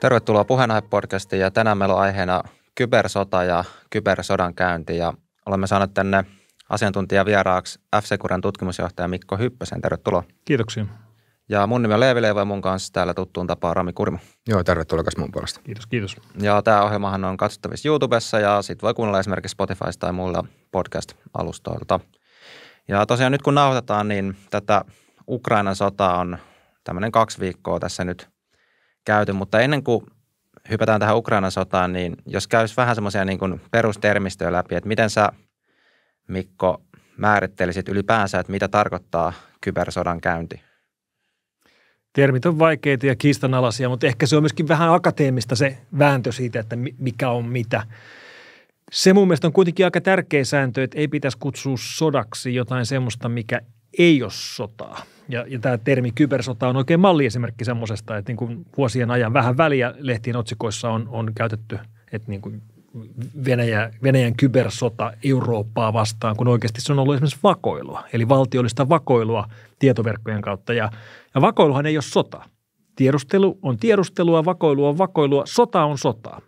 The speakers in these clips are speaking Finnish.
Tervetuloa Puheenaihe-podcastiin ja tänään meillä on aiheena kybersota ja kybersodan käynti ja olemme saaneet tänne asiantuntijavieraaksi F-Securen tutkimusjohtaja Mikko Hyppösen. Tervetuloa. Kiitoksia. Ja mun nimi on Leevi Leivo ja mun kanssa täällä tuttuun tapaan Rami Kurmo. Joo, tervetuloa myös mun puolesta. Kiitos, kiitos. Ja tämä ohjelmahan on katsottavissa YouTubessa ja sit voi kuunnella esimerkiksi Spotifysta tai muilla podcast-alustoilta. Ja tosiaan nyt kun nauhoitetaan, niin tätä Ukrainan sotaa on tämmöinen kaksi viikkoa tässä nyt käyty, mutta ennen kuin hypätään tähän Ukrainan sotaan, niin jos käyisi vähän semmoisia niin perustermistöjä läpi, että miten sä Mikko määrittelisit ylipäänsä, että mitä tarkoittaa kybersodan käynti? Termit on vaikeita ja kiistanalaisia, mutta ehkä se on myöskin vähän akateemista se vääntö siitä, että mikä on mitä. Se mun mielestä on kuitenkin aika tärkeä sääntö, että ei pitäisi kutsua sodaksi jotain semmoista, mikä ei ole sotaa. Ja, ja tämä termi kybersota on oikein malliesimerkki semmoisesta, että niin kuin vuosien ajan vähän väliä lehtien otsikoissa on, on käytetty, että niin kuin Venäjä, Venäjän kybersota Eurooppaa vastaan, kun oikeasti se on ollut esimerkiksi vakoilua, eli valtiollista vakoilua tietoverkkojen kautta. Ja, ja vakoiluhan ei ole sota. Tiedustelu on tiedustelua, vakoilu on vakoilua, sota on sotaa.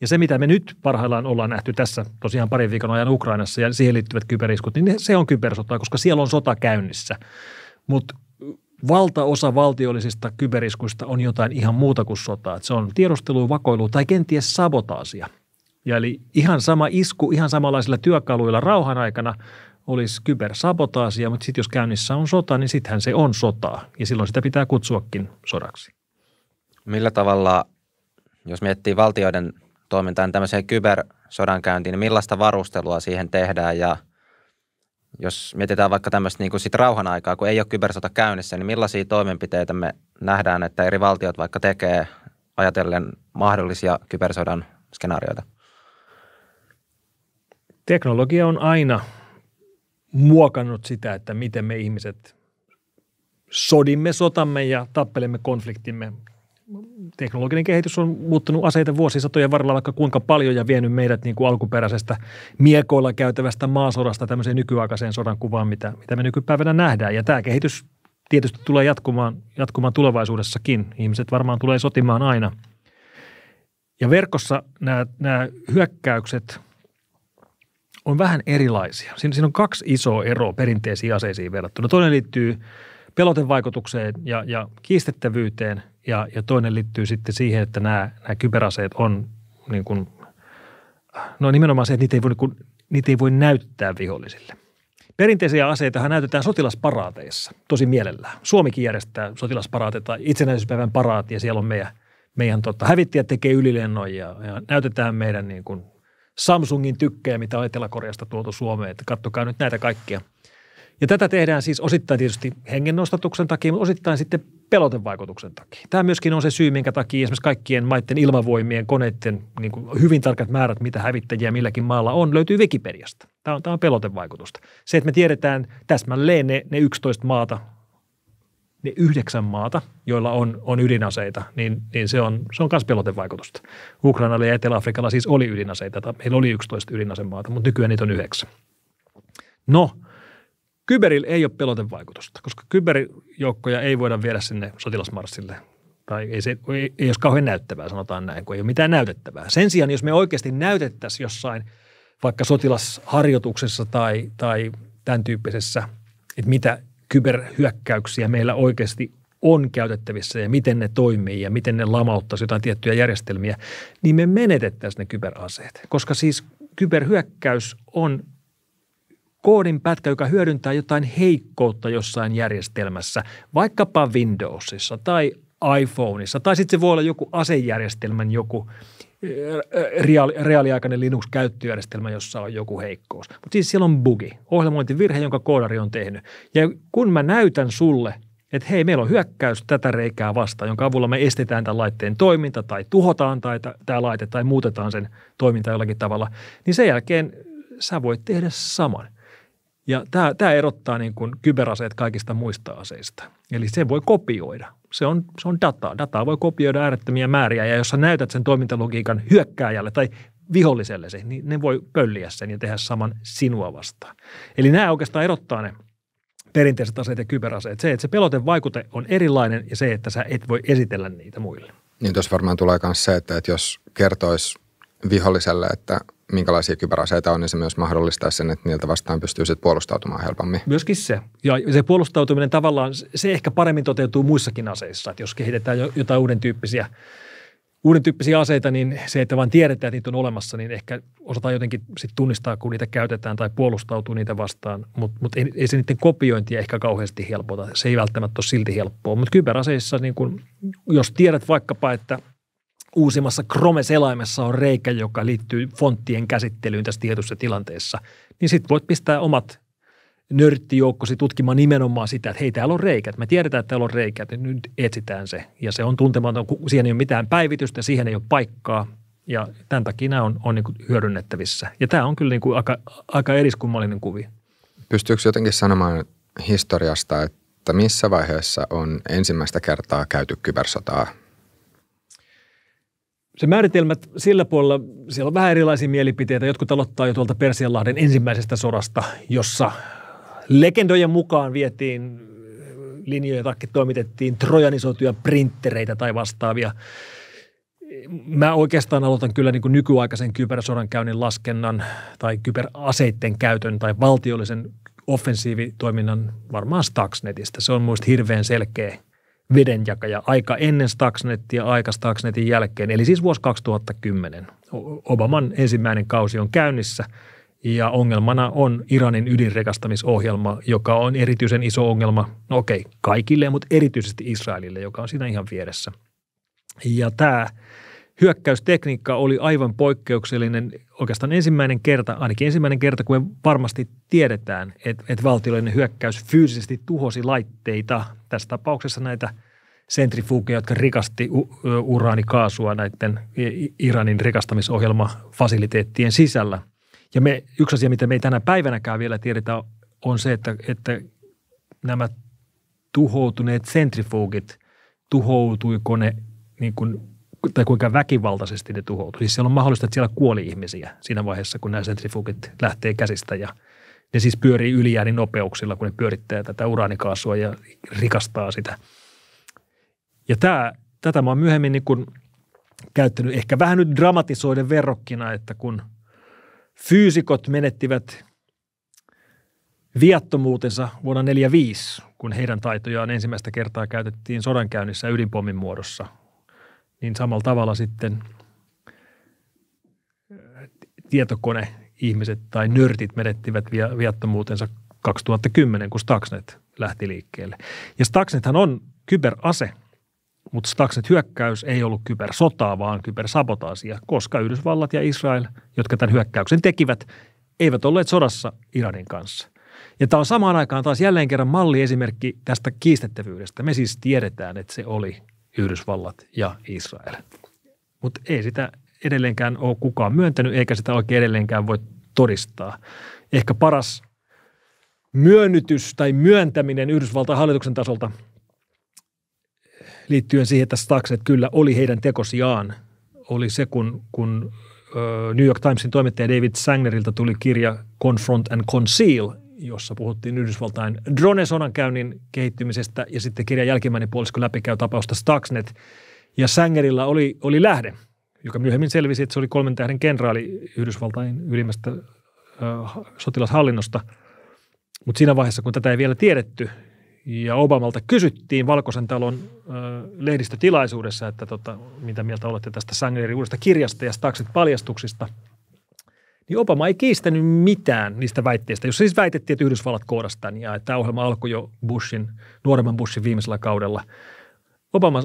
Ja se, mitä me nyt parhaillaan ollaan nähty tässä tosiaan parin viikon ajan Ukrainassa ja siihen liittyvät kyberiskut, niin se on kybersota, koska siellä on sota käynnissä. Mutta valtaosa valtiollisista kyberiskuista on jotain ihan muuta kuin sotaa. Se on tiedustelu, vakoilu tai kenties sabotaasia. Ja eli ihan sama isku, ihan samanlaisilla työkaluilla rauhan aikana olisi kybersabotaasia, mutta sitten jos käynnissä on sota, niin sittenhän se on sotaa. Ja silloin sitä pitää kutsuakin sodaksi. Millä tavalla, jos miettii valtioiden – toimintaan, tämmöiseen kybersodankäyntiin, niin millaista varustelua siihen tehdään ja jos mietitään vaikka tämmöistä niin kuin sit rauhan aikaa, kun ei ole kybersota käynnissä, niin millaisia toimenpiteitä me nähdään, että eri valtiot vaikka tekee ajatellen mahdollisia kybersodan skenaarioita? Teknologia on aina muokannut sitä, että miten me ihmiset sodimme sotamme ja tappelemme konfliktimme teknologinen kehitys on muuttunut aseita vuosisatojen varrella vaikka kuinka paljon ja vienyt meidät niin kuin alkuperäisestä miekoilla käytävästä maasodasta tämmöiseen nykyaikaiseen sodan kuvaan, mitä, mitä me nykypäivänä nähdään. Ja tämä kehitys tietysti tulee jatkumaan, jatkumaan tulevaisuudessakin. Ihmiset varmaan tulee sotimaan aina. Ja verkossa nämä, nämä hyökkäykset on vähän erilaisia. Siinä, siinä on kaksi isoa eroa perinteisiin aseisiin verrattuna. Toinen liittyy pelotevaikutukseen ja, ja kiistettävyyteen ja, ja toinen liittyy sitten siihen, että nämä, nämä kyberaseet on niin kuin, no nimenomaan se, että niitä ei voi, niin kuin, niitä ei voi näyttää vihollisille. Perinteisiä aseita näytetään sotilasparaateissa tosi mielellään. Suomikin järjestää sotilasparaateita, itsenäisyyspäivän paraati ja siellä on meidän, meidän tota, hävittäjä tekee ylilennoja ja, ja näytetään meidän niin kuin Samsungin tykkejä, mitä on Etelä-Koreasta tuotu Suomeen, että kattokaa nyt näitä kaikkia – ja tätä tehdään siis osittain tietysti hengennostatuksen takia, mutta osittain sitten pelotevaikutuksen takia. Tämä myöskin on se syy, minkä takia esimerkiksi kaikkien maiden ilmavoimien, koneiden niin kuin hyvin tarkat määrät, mitä hävittäjiä milläkin maalla on, löytyy Wikipediasta. Tämä on, tämä on pelotevaikutusta. Se, että me tiedetään täsmälleen ne, ne 11 maata, ne yhdeksän maata, joilla on, on ydinaseita, niin, niin se on se on myös pelotevaikutusta. Ukrainalla ja Etelä-Afrikalla siis oli ydinaseita, tai heillä oli 11 ydinasemaata, mutta nykyään niitä on yhdeksän. No – Kyberillä ei ole pelotevaikutusta, koska kyberjoukkoja ei voida viedä sinne sotilasmarssille tai ei, se, ei, ei olisi kauhean näyttävää, sanotaan näin, kun ei ole mitään näytettävää. Sen sijaan, jos me oikeasti näytettäisiin jossain vaikka sotilasharjoituksessa tai, tai tämän tyyppisessä, että mitä kyberhyökkäyksiä meillä oikeasti on käytettävissä ja miten ne toimii ja miten ne lamauttaisi jotain tiettyjä järjestelmiä, niin me menetettäisiin ne kyberaseet. Koska siis kyberhyökkäys on koodin pätkä, joka hyödyntää jotain heikkoutta jossain järjestelmässä, vaikkapa Windowsissa tai iPhoneissa, tai sitten se voi olla joku asejärjestelmän joku reaali, reaaliaikainen Linux-käyttöjärjestelmä, jossa on joku heikkous. Mutta siis siellä on bugi, ohjelmointivirhe, jonka koodari on tehnyt. Ja kun mä näytän sulle, että hei, meillä on hyökkäys tätä reikää vastaan, jonka avulla me estetään tämän laitteen toiminta tai tuhotaan tai tämä laite tai muutetaan sen toiminta jollakin tavalla, niin sen jälkeen sä voit tehdä saman. Ja tämä, tämä erottaa niin kuin kyberaseet kaikista muista aseista. Eli se voi kopioida. Se on, se on dataa. Dataa voi kopioida äärettömiä määriä ja jos sä näytät sen toimintalogiikan hyökkääjälle tai viholliselle, niin ne voi pölliä sen ja tehdä saman sinua vastaan. Eli nämä oikeastaan erottaa ne perinteiset aseet ja kyberaseet. Se, että se vaikute on erilainen ja se, että sä et voi esitellä niitä muille. Niin tuossa varmaan tulee myös se, että, että jos kertoisi viholliselle, että – minkälaisia kyberaseita on, niin se myös mahdollistaa sen, että niiltä vastaan pystyy sitten puolustautumaan helpommin. Myöskin se. Ja se puolustautuminen tavallaan, se ehkä paremmin toteutuu muissakin aseissa. Että jos kehitetään jotain uuden tyyppisiä, uuden tyyppisiä aseita, niin se, että vain tiedetään, että niitä on olemassa, niin ehkä osataan jotenkin sit tunnistaa, kun niitä käytetään tai puolustautuu niitä vastaan. Mutta mut ei, ei, se niiden kopiointi ehkä kauheasti helpota. Se ei välttämättä ole silti helppoa. Mutta kyberaseissa, niin kun, jos tiedät vaikkapa, että – uusimmassa Chrome-selaimessa on reikä, joka liittyy fonttien käsittelyyn tässä tietyssä tilanteessa, niin sitten voit pistää omat nörttijoukkosi tutkimaan nimenomaan sitä, että hei, täällä on reikät. Me tiedetään, että täällä on reikät, niin nyt etsitään se. Ja se on tuntematon, kun siihen ei ole mitään päivitystä, siihen ei ole paikkaa. Ja tämän takia nämä on, on niin kuin hyödynnettävissä. Ja tämä on kyllä niin kuin aika, aika eriskummallinen kuvio. Pystyykö jotenkin sanomaan historiasta, että missä vaiheessa on ensimmäistä kertaa käyty kybersotaa se määritelmät sillä puolella, siellä on vähän erilaisia mielipiteitä. Jotkut aloittaa jo tuolta Persianlahden ensimmäisestä sodasta, jossa legendojen mukaan vietiin äh, linjoja takia toimitettiin trojanisoituja printtereitä tai vastaavia. Mä oikeastaan aloitan kyllä niin kuin nykyaikaisen kybersodankäynnin laskennan tai kyberaseitten käytön tai valtiollisen offensiivitoiminnan varmaan Stuxnetista. Se on muista hirveän selkeä – vedenjakaja aika ennen Stuxnetia, aika Stuxnetin jälkeen, eli siis vuosi 2010. Obaman ensimmäinen kausi on käynnissä ja ongelmana on Iranin ydinrekastamisohjelma, joka on erityisen iso ongelma, no okei, kaikille, mutta erityisesti Israelille, joka on siinä ihan vieressä. Ja tämä hyökkäystekniikka oli aivan poikkeuksellinen oikeastaan ensimmäinen kerta, ainakin ensimmäinen kerta, kun me varmasti tiedetään, että, että valtiollinen hyökkäys fyysisesti tuhosi laitteita, tässä tapauksessa näitä sentrifuugeja, jotka rikasti uraanikaasua näiden Iranin rikastamisohjelmafasiliteettien sisällä. Ja me, yksi asia, mitä me ei tänä päivänäkään vielä tiedetä, on se, että, että nämä tuhoutuneet sentrifuugit, tuhoutuiko ne niin kuin, tai kuinka väkivaltaisesti ne tuhoutui. Siis siellä on mahdollista, että siellä kuoli ihmisiä siinä vaiheessa, kun nämä sentrifugit lähtee käsistä ja – ne siis pyörii ylijäänin nopeuksilla, kun ne pyörittää tätä uraanikaasua ja rikastaa sitä. Ja tämä, tätä mä oon myöhemmin niin kun käyttänyt ehkä vähän nyt dramatisoiden verrokkina, että kun fyysikot menettivät viattomuutensa vuonna 1945, kun heidän taitojaan ensimmäistä kertaa käytettiin sodankäynnissä ydinpommin muodossa, niin samalla tavalla sitten äh, tietokone ihmiset tai nörtit menettivät viattomuutensa 2010, kun Stuxnet lähti liikkeelle. Ja Stuxnethan on kyberase, mutta Stuxnet-hyökkäys ei ollut kybersotaa, vaan kybersabotaasia, koska Yhdysvallat ja Israel, jotka tämän hyökkäyksen tekivät, eivät olleet sodassa Iranin kanssa. Ja tämä on samaan aikaan taas jälleen kerran malliesimerkki tästä kiistettävyydestä. Me siis tiedetään, että se oli Yhdysvallat ja Israel. Mutta ei sitä edelleenkään ole kukaan myöntänyt, eikä sitä oikein edelleenkään voi todistaa. Ehkä paras myönnytys tai myöntäminen Yhdysvaltain hallituksen tasolta liittyen siihen, että Stakset kyllä oli heidän tekosiaan, oli se, kun, kun New York Timesin toimittaja David Sangerilta tuli kirja Confront and Conceal, jossa puhuttiin Yhdysvaltain drone käynnin kehittymisestä ja sitten kirjan jälkimmäinen puolisko läpikäy tapausta Stuxnet. Ja Sangerilla oli, oli lähde joka myöhemmin selvisi, että se oli kolmen tähden kenraali Yhdysvaltain ylimmästä sotilashallinnosta. Mutta siinä vaiheessa, kun tätä ei vielä tiedetty ja Obamalta kysyttiin Valkoisen talon lehdistötilaisuudessa, että tota, mitä mieltä olette tästä Sangerin uudesta kirjasta ja Staxit paljastuksista, niin Obama ei kiistänyt mitään niistä väitteistä. Jos siis väitettiin, että Yhdysvallat koodasi ja että tämä ohjelma alkoi jo Bushin, nuoremman Bushin viimeisellä kaudella. Obama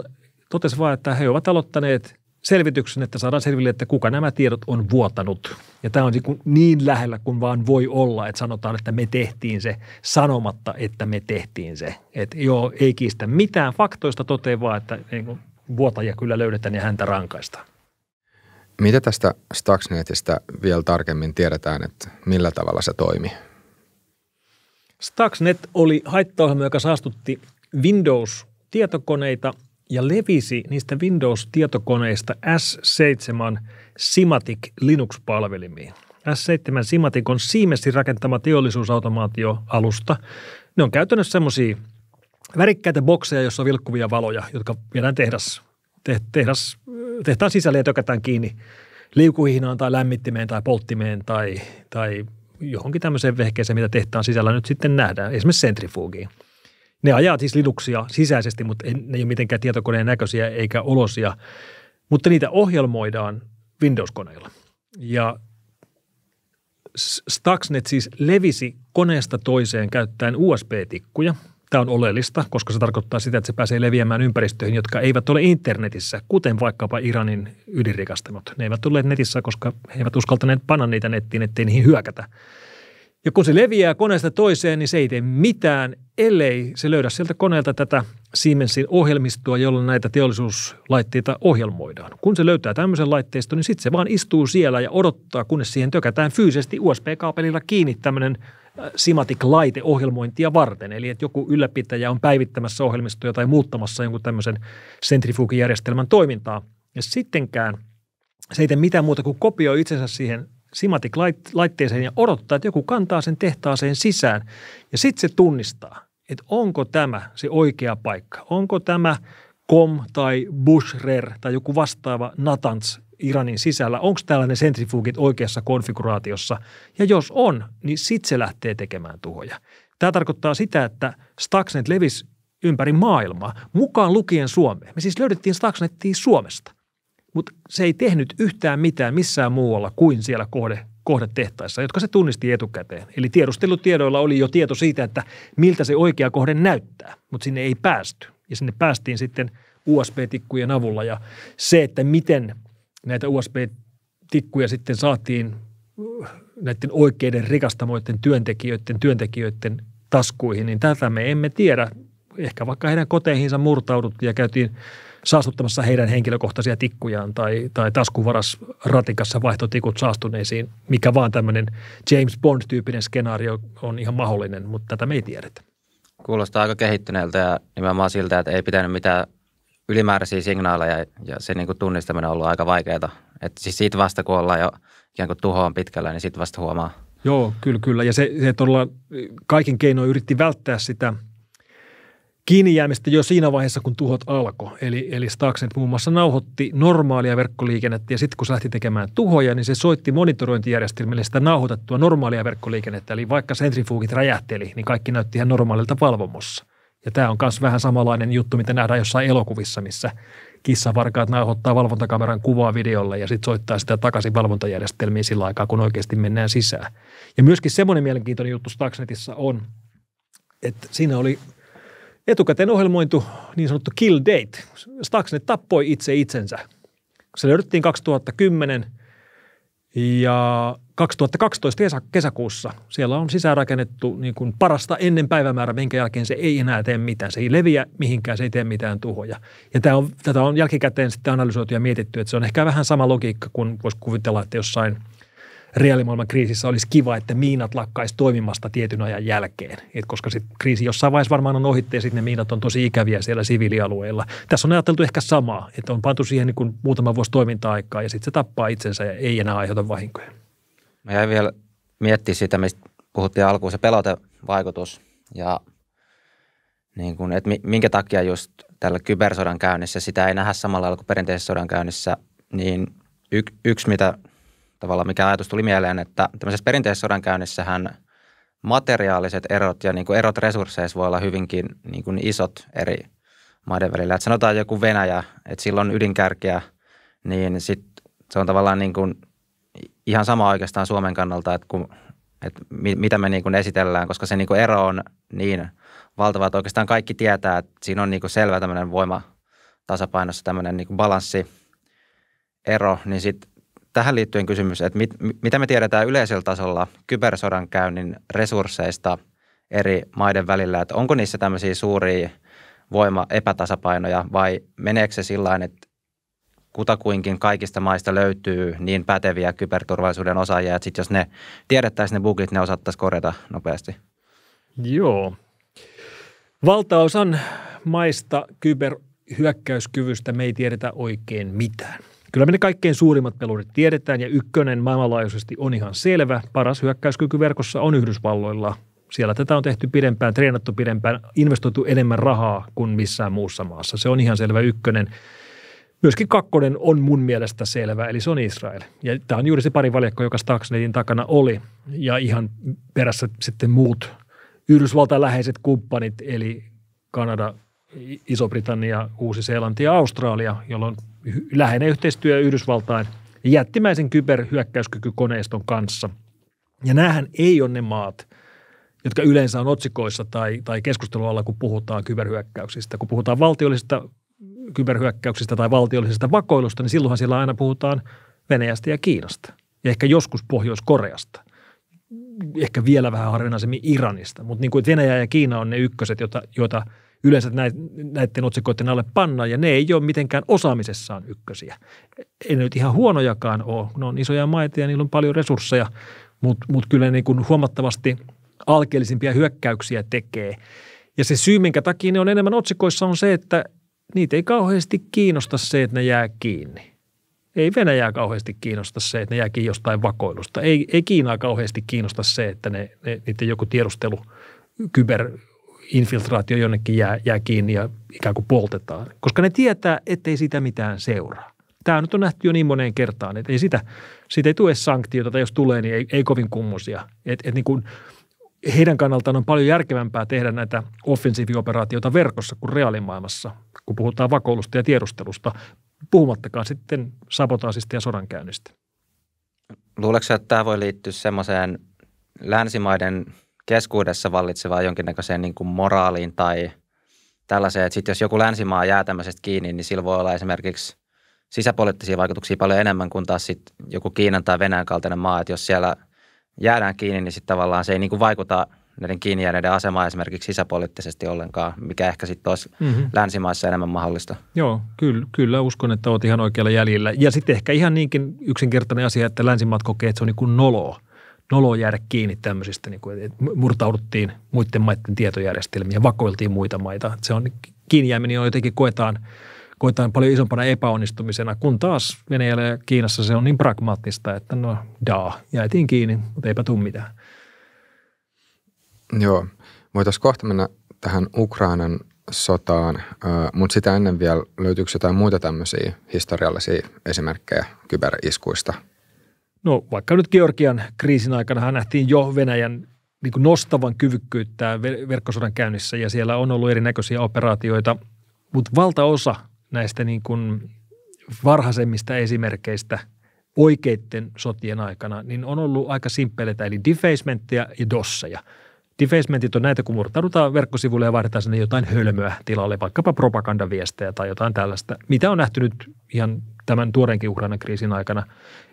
totesi vain, että he ovat aloittaneet – selvityksen, että saadaan selville, että kuka nämä tiedot on vuotanut. Ja tämä on niinku niin lähellä kuin vaan voi olla, että sanotaan, että me tehtiin se sanomatta, että me tehtiin se. Että joo, ei kiistä mitään faktoista, toteaa vaan, että niin kuin, vuotaja kyllä löydetään ja häntä rankaista. Mitä tästä Stuxnetistä vielä tarkemmin tiedetään, että millä tavalla se toimi? Stuxnet oli haittaohjelma, joka saastutti Windows-tietokoneita – ja levisi niistä Windows-tietokoneista S7 Simatic Linux-palvelimiin. S7 Simatic on Siemensin rakentama teollisuusautomaatioalusta. Ne on käytännössä semmoisia värikkäitä bokseja, jossa on vilkkuvia valoja, jotka viedään tehdas, te, tehdas, tehtaan sisälle ja tökätään kiinni liukuhihnaan tai lämmittimeen tai polttimeen tai, tai johonkin tämmöiseen vehkeeseen, mitä tehtaan sisällä nyt sitten nähdään, esimerkiksi sentrifugiin. Ne ajaa siis Linuxia sisäisesti, mutta ne ei ole mitenkään tietokoneen näköisiä eikä olosia, mutta niitä ohjelmoidaan Windows-koneilla. Ja Stuxnet siis levisi koneesta toiseen käyttäen USB-tikkuja. Tämä on oleellista, koska se tarkoittaa sitä, että se pääsee leviämään ympäristöihin, jotka eivät ole internetissä, kuten vaikkapa Iranin ydinrikastamot. Ne eivät tulleet netissä, koska he eivät uskaltaneet panna niitä nettiin, ettei niihin hyökätä – ja kun se leviää koneesta toiseen, niin se ei tee mitään, ellei se löydä sieltä koneelta tätä Siemensin ohjelmistoa, jolla näitä teollisuuslaitteita ohjelmoidaan. Kun se löytää tämmöisen laitteiston, niin sitten se vaan istuu siellä ja odottaa, kunnes siihen tökätään fyysisesti USB-kaapelilla kiinni tämmöinen äh, Simatic-laite ohjelmointia varten. Eli että joku ylläpitäjä on päivittämässä ohjelmistoja tai muuttamassa jonkun tämmöisen sentrifugijärjestelmän toimintaa. Ja sittenkään se ei tee mitään muuta kuin kopioi itsensä siihen simatik laitteeseen ja odottaa, että joku kantaa sen tehtaaseen sisään. Ja sitten se tunnistaa, että onko tämä se oikea paikka. Onko tämä Kom tai Bushrer tai joku vastaava Natans Iranin sisällä. Onko tällainen sentrifugit oikeassa konfiguraatiossa? Ja jos on, niin sitten se lähtee tekemään tuhoja. Tämä tarkoittaa sitä, että Stuxnet levisi ympäri maailmaa, mukaan lukien Suomeen. Me siis löydettiin Stuxnettiin Suomesta mutta se ei tehnyt yhtään mitään missään muualla kuin siellä kohde, kohdetehtaissa, jotka se tunnisti etukäteen. Eli tiedustelutiedoilla oli jo tieto siitä, että miltä se oikea kohde näyttää, mutta sinne ei päästy. Ja sinne päästiin sitten USB-tikkujen avulla ja se, että miten näitä USB-tikkuja sitten saatiin äh, näiden oikeiden rikastamoiden työntekijöiden, työntekijöiden taskuihin, niin tätä me emme tiedä. Ehkä vaikka heidän koteihinsa murtauduttiin ja käytiin saastuttamassa heidän henkilökohtaisia tikkujaan tai, tai taskuvaras ratikassa vaihtotikut saastuneisiin, mikä vaan tämmöinen James Bond-tyyppinen skenaario on ihan mahdollinen, mutta tätä me ei tiedetä. Kuulostaa aika kehittyneeltä ja nimenomaan siltä, että ei pitänyt mitään ylimääräisiä signaaleja ja se niin kuin tunnistaminen on ollut aika vaikeaa. Et siis siitä vasta, kun ollaan jo ikään kuin tuhoon pitkällä, niin siitä vasta huomaa. Joo, kyllä, kyllä. Ja se, se todella kaiken keinoin yritti välttää sitä – kiinni jäämistä jo siinä vaiheessa, kun tuhot alkoi. Eli, eli Stuxnet muun muassa nauhoitti normaalia verkkoliikennettä ja sitten kun se lähti tekemään tuhoja, niin se soitti monitorointijärjestelmille sitä nauhoitettua normaalia verkkoliikennettä. Eli vaikka sentrifuugit räjähteli, niin kaikki näytti ihan normaalilta valvomossa. Ja tämä on myös vähän samanlainen juttu, mitä nähdään jossain elokuvissa, missä kissavarkaat nauhoittaa valvontakameran kuvaa videolle ja sitten soittaa sitä takaisin valvontajärjestelmiin sillä aikaa, kun oikeasti mennään sisään. Ja myöskin semmoinen mielenkiintoinen juttu Stuxnetissa on, että siinä oli – etukäteen ohjelmointu niin sanottu kill date. Stuxnet tappoi itse itsensä. Se löydettiin 2010 ja 2012 kesä, kesäkuussa siellä on sisäänrakennettu niin kuin parasta ennen päivämäärä, minkä jälkeen se ei enää tee mitään. Se ei leviä mihinkään, se ei tee mitään tuhoja. Ja tämä on, tätä on jälkikäteen sitten analysoitu ja mietitty, että se on ehkä vähän sama logiikka kuin voisi kuvitella, että jossain – reaalimaailman kriisissä olisi kiva, että miinat lakkaisi toimimasta tietyn ajan jälkeen. Et koska sit kriisi jossain vaiheessa varmaan on ohitte ja sitten ne miinat on tosi ikäviä siellä siviilialueilla. Tässä on ajateltu ehkä samaa, että on pantu siihen niin muutama vuosi toiminta-aikaa ja sitten se tappaa itsensä ja ei enää aiheuta vahinkoja. Mä jäin vielä miettiä sitä, mistä puhuttiin alkuun, se pelotevaikutus ja niin kun että minkä takia just tällä kybersodan käynnissä sitä ei nähdä samalla lailla kuin perinteisessä sodan käynnissä, niin y- yksi mitä – tavallaan mikä ajatus tuli mieleen, että tämmöisessä perinteisessä sodankäynnissähän materiaaliset erot ja niin kuin erot resursseissa voi olla hyvinkin niin kuin isot eri maiden välillä. Et sanotaan joku Venäjä, että sillä on ydinkärkiä, niin sit se on tavallaan niin kuin ihan sama oikeastaan Suomen kannalta, että, kun, että mitä me niin kuin esitellään, koska se niin kuin ero on niin valtava, että oikeastaan kaikki tietää, että siinä on niinku niinku niin kuin selvä tämmöinen voima tasapainossa tämmöinen niin kuin balanssi ero, niin sitten tähän liittyen kysymys, että mit, mitä me tiedetään yleisellä tasolla kybersodan käynnin resursseista eri maiden välillä, että onko niissä tämmöisiä suuria voima-epätasapainoja vai meneekö se sillä että kutakuinkin kaikista maista löytyy niin päteviä kyberturvallisuuden osaajia, että sitten jos ne tiedettäisiin ne bugit, ne osattaisiin korjata nopeasti? Joo. Valtaosan maista kyberhyökkäyskyvystä me ei tiedetä oikein mitään. Kyllä me ne kaikkein suurimmat pelurit tiedetään ja ykkönen maailmanlaajuisesti on ihan selvä. Paras hyökkäyskyky verkossa on Yhdysvalloilla. Siellä tätä on tehty pidempään, treenattu pidempään, investoitu enemmän rahaa kuin missään muussa maassa. Se on ihan selvä ykkönen. Myöskin kakkonen on mun mielestä selvä, eli se on Israel. Ja tämä on juuri se pari valjakko, joka Stuxnetin takana oli. Ja ihan perässä sitten muut Yhdysvaltain läheiset kumppanit, eli Kanada, Iso-Britannia, Uusi-Seelanti ja Australia, jolloin läheinen yhteistyö Yhdysvaltain jättimäisen kyberhyökkäyskykykoneiston kanssa. Ja näähän ei ole ne maat, jotka yleensä on otsikoissa tai, tai keskustelualla, kun puhutaan kyberhyökkäyksistä. Kun puhutaan valtiollisista kyberhyökkäyksistä tai valtiollisista vakoilusta, niin silloinhan siellä aina puhutaan Venäjästä ja Kiinasta ja ehkä joskus Pohjois-Koreasta. Ehkä vielä vähän harvinaisemmin Iranista, mutta niin kuin Venäjä ja Kiina on ne ykköset, joita, joita – yleensä näiden otsikoiden alle pannaan, ja ne ei ole mitenkään osaamisessaan ykkösiä. Ei ne nyt ihan huonojakaan ole. Ne on isoja maita ja niillä on paljon resursseja, mutta mut kyllä niin kuin huomattavasti alkeellisimpia hyökkäyksiä tekee. Ja se syy, minkä takia ne on enemmän otsikoissa, on se, että niitä ei kauheasti kiinnosta se, että ne jää kiinni. Ei Venäjää kauheasti kiinnosta se, että ne jää kiinni jostain vakoilusta. Ei, ei Kiinaa kauheasti kiinnosta se, että ne, ne, niiden joku tiedustelu – kyber, infiltraatio jonnekin jää, jää kiinni ja ikään kuin poltetaan, koska ne tietää, ettei sitä mitään seuraa. Tämä nyt on nähty jo niin moneen kertaan, että ei sitä, siitä ei tule sanktiota, tai jos tulee, niin ei, ei kovin kummosia. Et, et niin kuin heidän kannaltaan on paljon järkevämpää tehdä näitä offensiivioperaatioita verkossa kuin reaalimaailmassa, kun puhutaan vakoilusta ja tiedustelusta, puhumattakaan sitten sabotaasista ja sodankäynnistä. Luuleeko että tämä voi liittyä semmoiseen länsimaiden – keskuudessa vallitsevaan jonkinnäköiseen niin kuin moraaliin tai tällaiseen. Että sitten jos joku länsimaa jää tämmöisestä kiinni, niin sillä voi olla esimerkiksi sisäpoliittisia vaikutuksia paljon enemmän kuin taas sit joku Kiinan tai Venäjän kaltainen maa. Että jos siellä jäädään kiinni, niin sitten tavallaan se ei niin kuin vaikuta näiden kiinni jääneiden asemaan esimerkiksi sisäpoliittisesti ollenkaan, mikä ehkä sitten olisi mm-hmm. länsimaissa enemmän mahdollista. Joo, kyllä, kyllä uskon, että olet ihan oikealla jäljellä. Ja sitten ehkä ihan niinkin yksinkertainen asia, että länsimaat kokee, että se on niin kuin noloa – noloa jäädä kiinni tämmöisistä, niin kuin, että murtauduttiin muiden maiden tietojärjestelmiä, vakoiltiin muita maita. Että se on kiinni jääminen on jotenkin koetaan, koetaan paljon isompana epäonnistumisena, kun taas Venäjällä ja Kiinassa se on niin pragmaattista, että no daa, jäätiin kiinni, mutta eipä tule mitään. Joo. Voitaisiin kohta mennä tähän Ukrainan sotaan, mutta sitä ennen vielä löytyykö jotain muita tämmöisiä historiallisia esimerkkejä kyberiskuista – No vaikka nyt Georgian kriisin aikana hän nähtiin jo Venäjän niin kuin nostavan kyvykkyyttä verkkosodan käynnissä ja siellä on ollut erinäköisiä operaatioita, mutta valtaosa näistä niin kuin varhaisemmista esimerkkeistä oikeiden sotien aikana, niin on ollut aika simppeleitä, eli defacementtia ja dosseja – defacementit on näitä, kun murtaudutaan verkkosivuille ja vaihdetaan sinne jotain hölmöä tilalle, vaikkapa propagandaviestejä tai jotain tällaista, mitä on nähty nyt ihan tämän tuoreenkin Ukrainan kriisin aikana.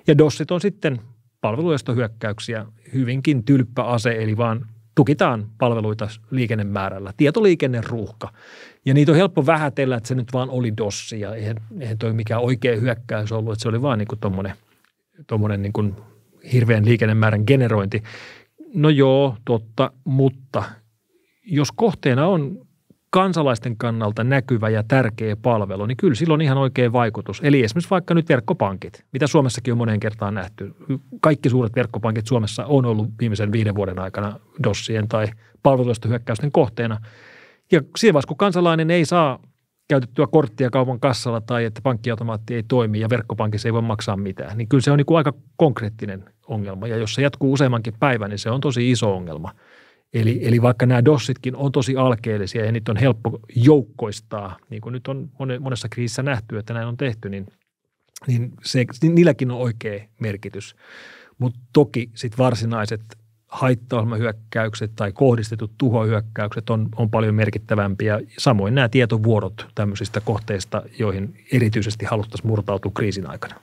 Ja DOSit on sitten palveluistohyökkäyksiä, hyvinkin tylppä ase, eli vaan tukitaan palveluita liikennemäärällä. Tietoliikenneruuhka. Ja niitä on helppo vähätellä, että se nyt vaan oli dossi ja eihän, eihän toi mikään oikea hyökkäys ollut, että se oli vaan niin kuin tuommoinen niin hirveän liikennemäärän generointi. No joo, totta, mutta jos kohteena on kansalaisten kannalta näkyvä ja tärkeä palvelu, niin kyllä sillä on ihan oikea vaikutus. Eli esimerkiksi vaikka nyt verkkopankit, mitä Suomessakin on moneen kertaan nähty. Kaikki suuret verkkopankit Suomessa on ollut viimeisen viiden vuoden aikana dossien tai palveluista hyökkäysten kohteena. Ja siinä vaiheessa, kun kansalainen ei saa käytettyä korttia kaupan kassalla tai että pankkiautomaatti ei toimi ja verkkopankissa ei voi maksaa mitään, niin kyllä se on niin kuin aika konkreettinen ongelma. Ja jos se jatkuu useammankin päivän, niin se on tosi iso ongelma. Eli, eli vaikka nämä dossitkin on tosi alkeellisia ja niitä on helppo joukkoistaa, niin kuin nyt on monessa kriisissä nähty, että näin on tehty, niin, niin se, niilläkin on oikea merkitys. Mutta toki sitten varsinaiset haittaohjelmahyökkäykset tai kohdistetut tuhohyökkäykset on, on paljon merkittävämpiä. Samoin nämä tietovuodot tämmöisistä kohteista, joihin erityisesti haluttaisiin murtautua kriisin aikana.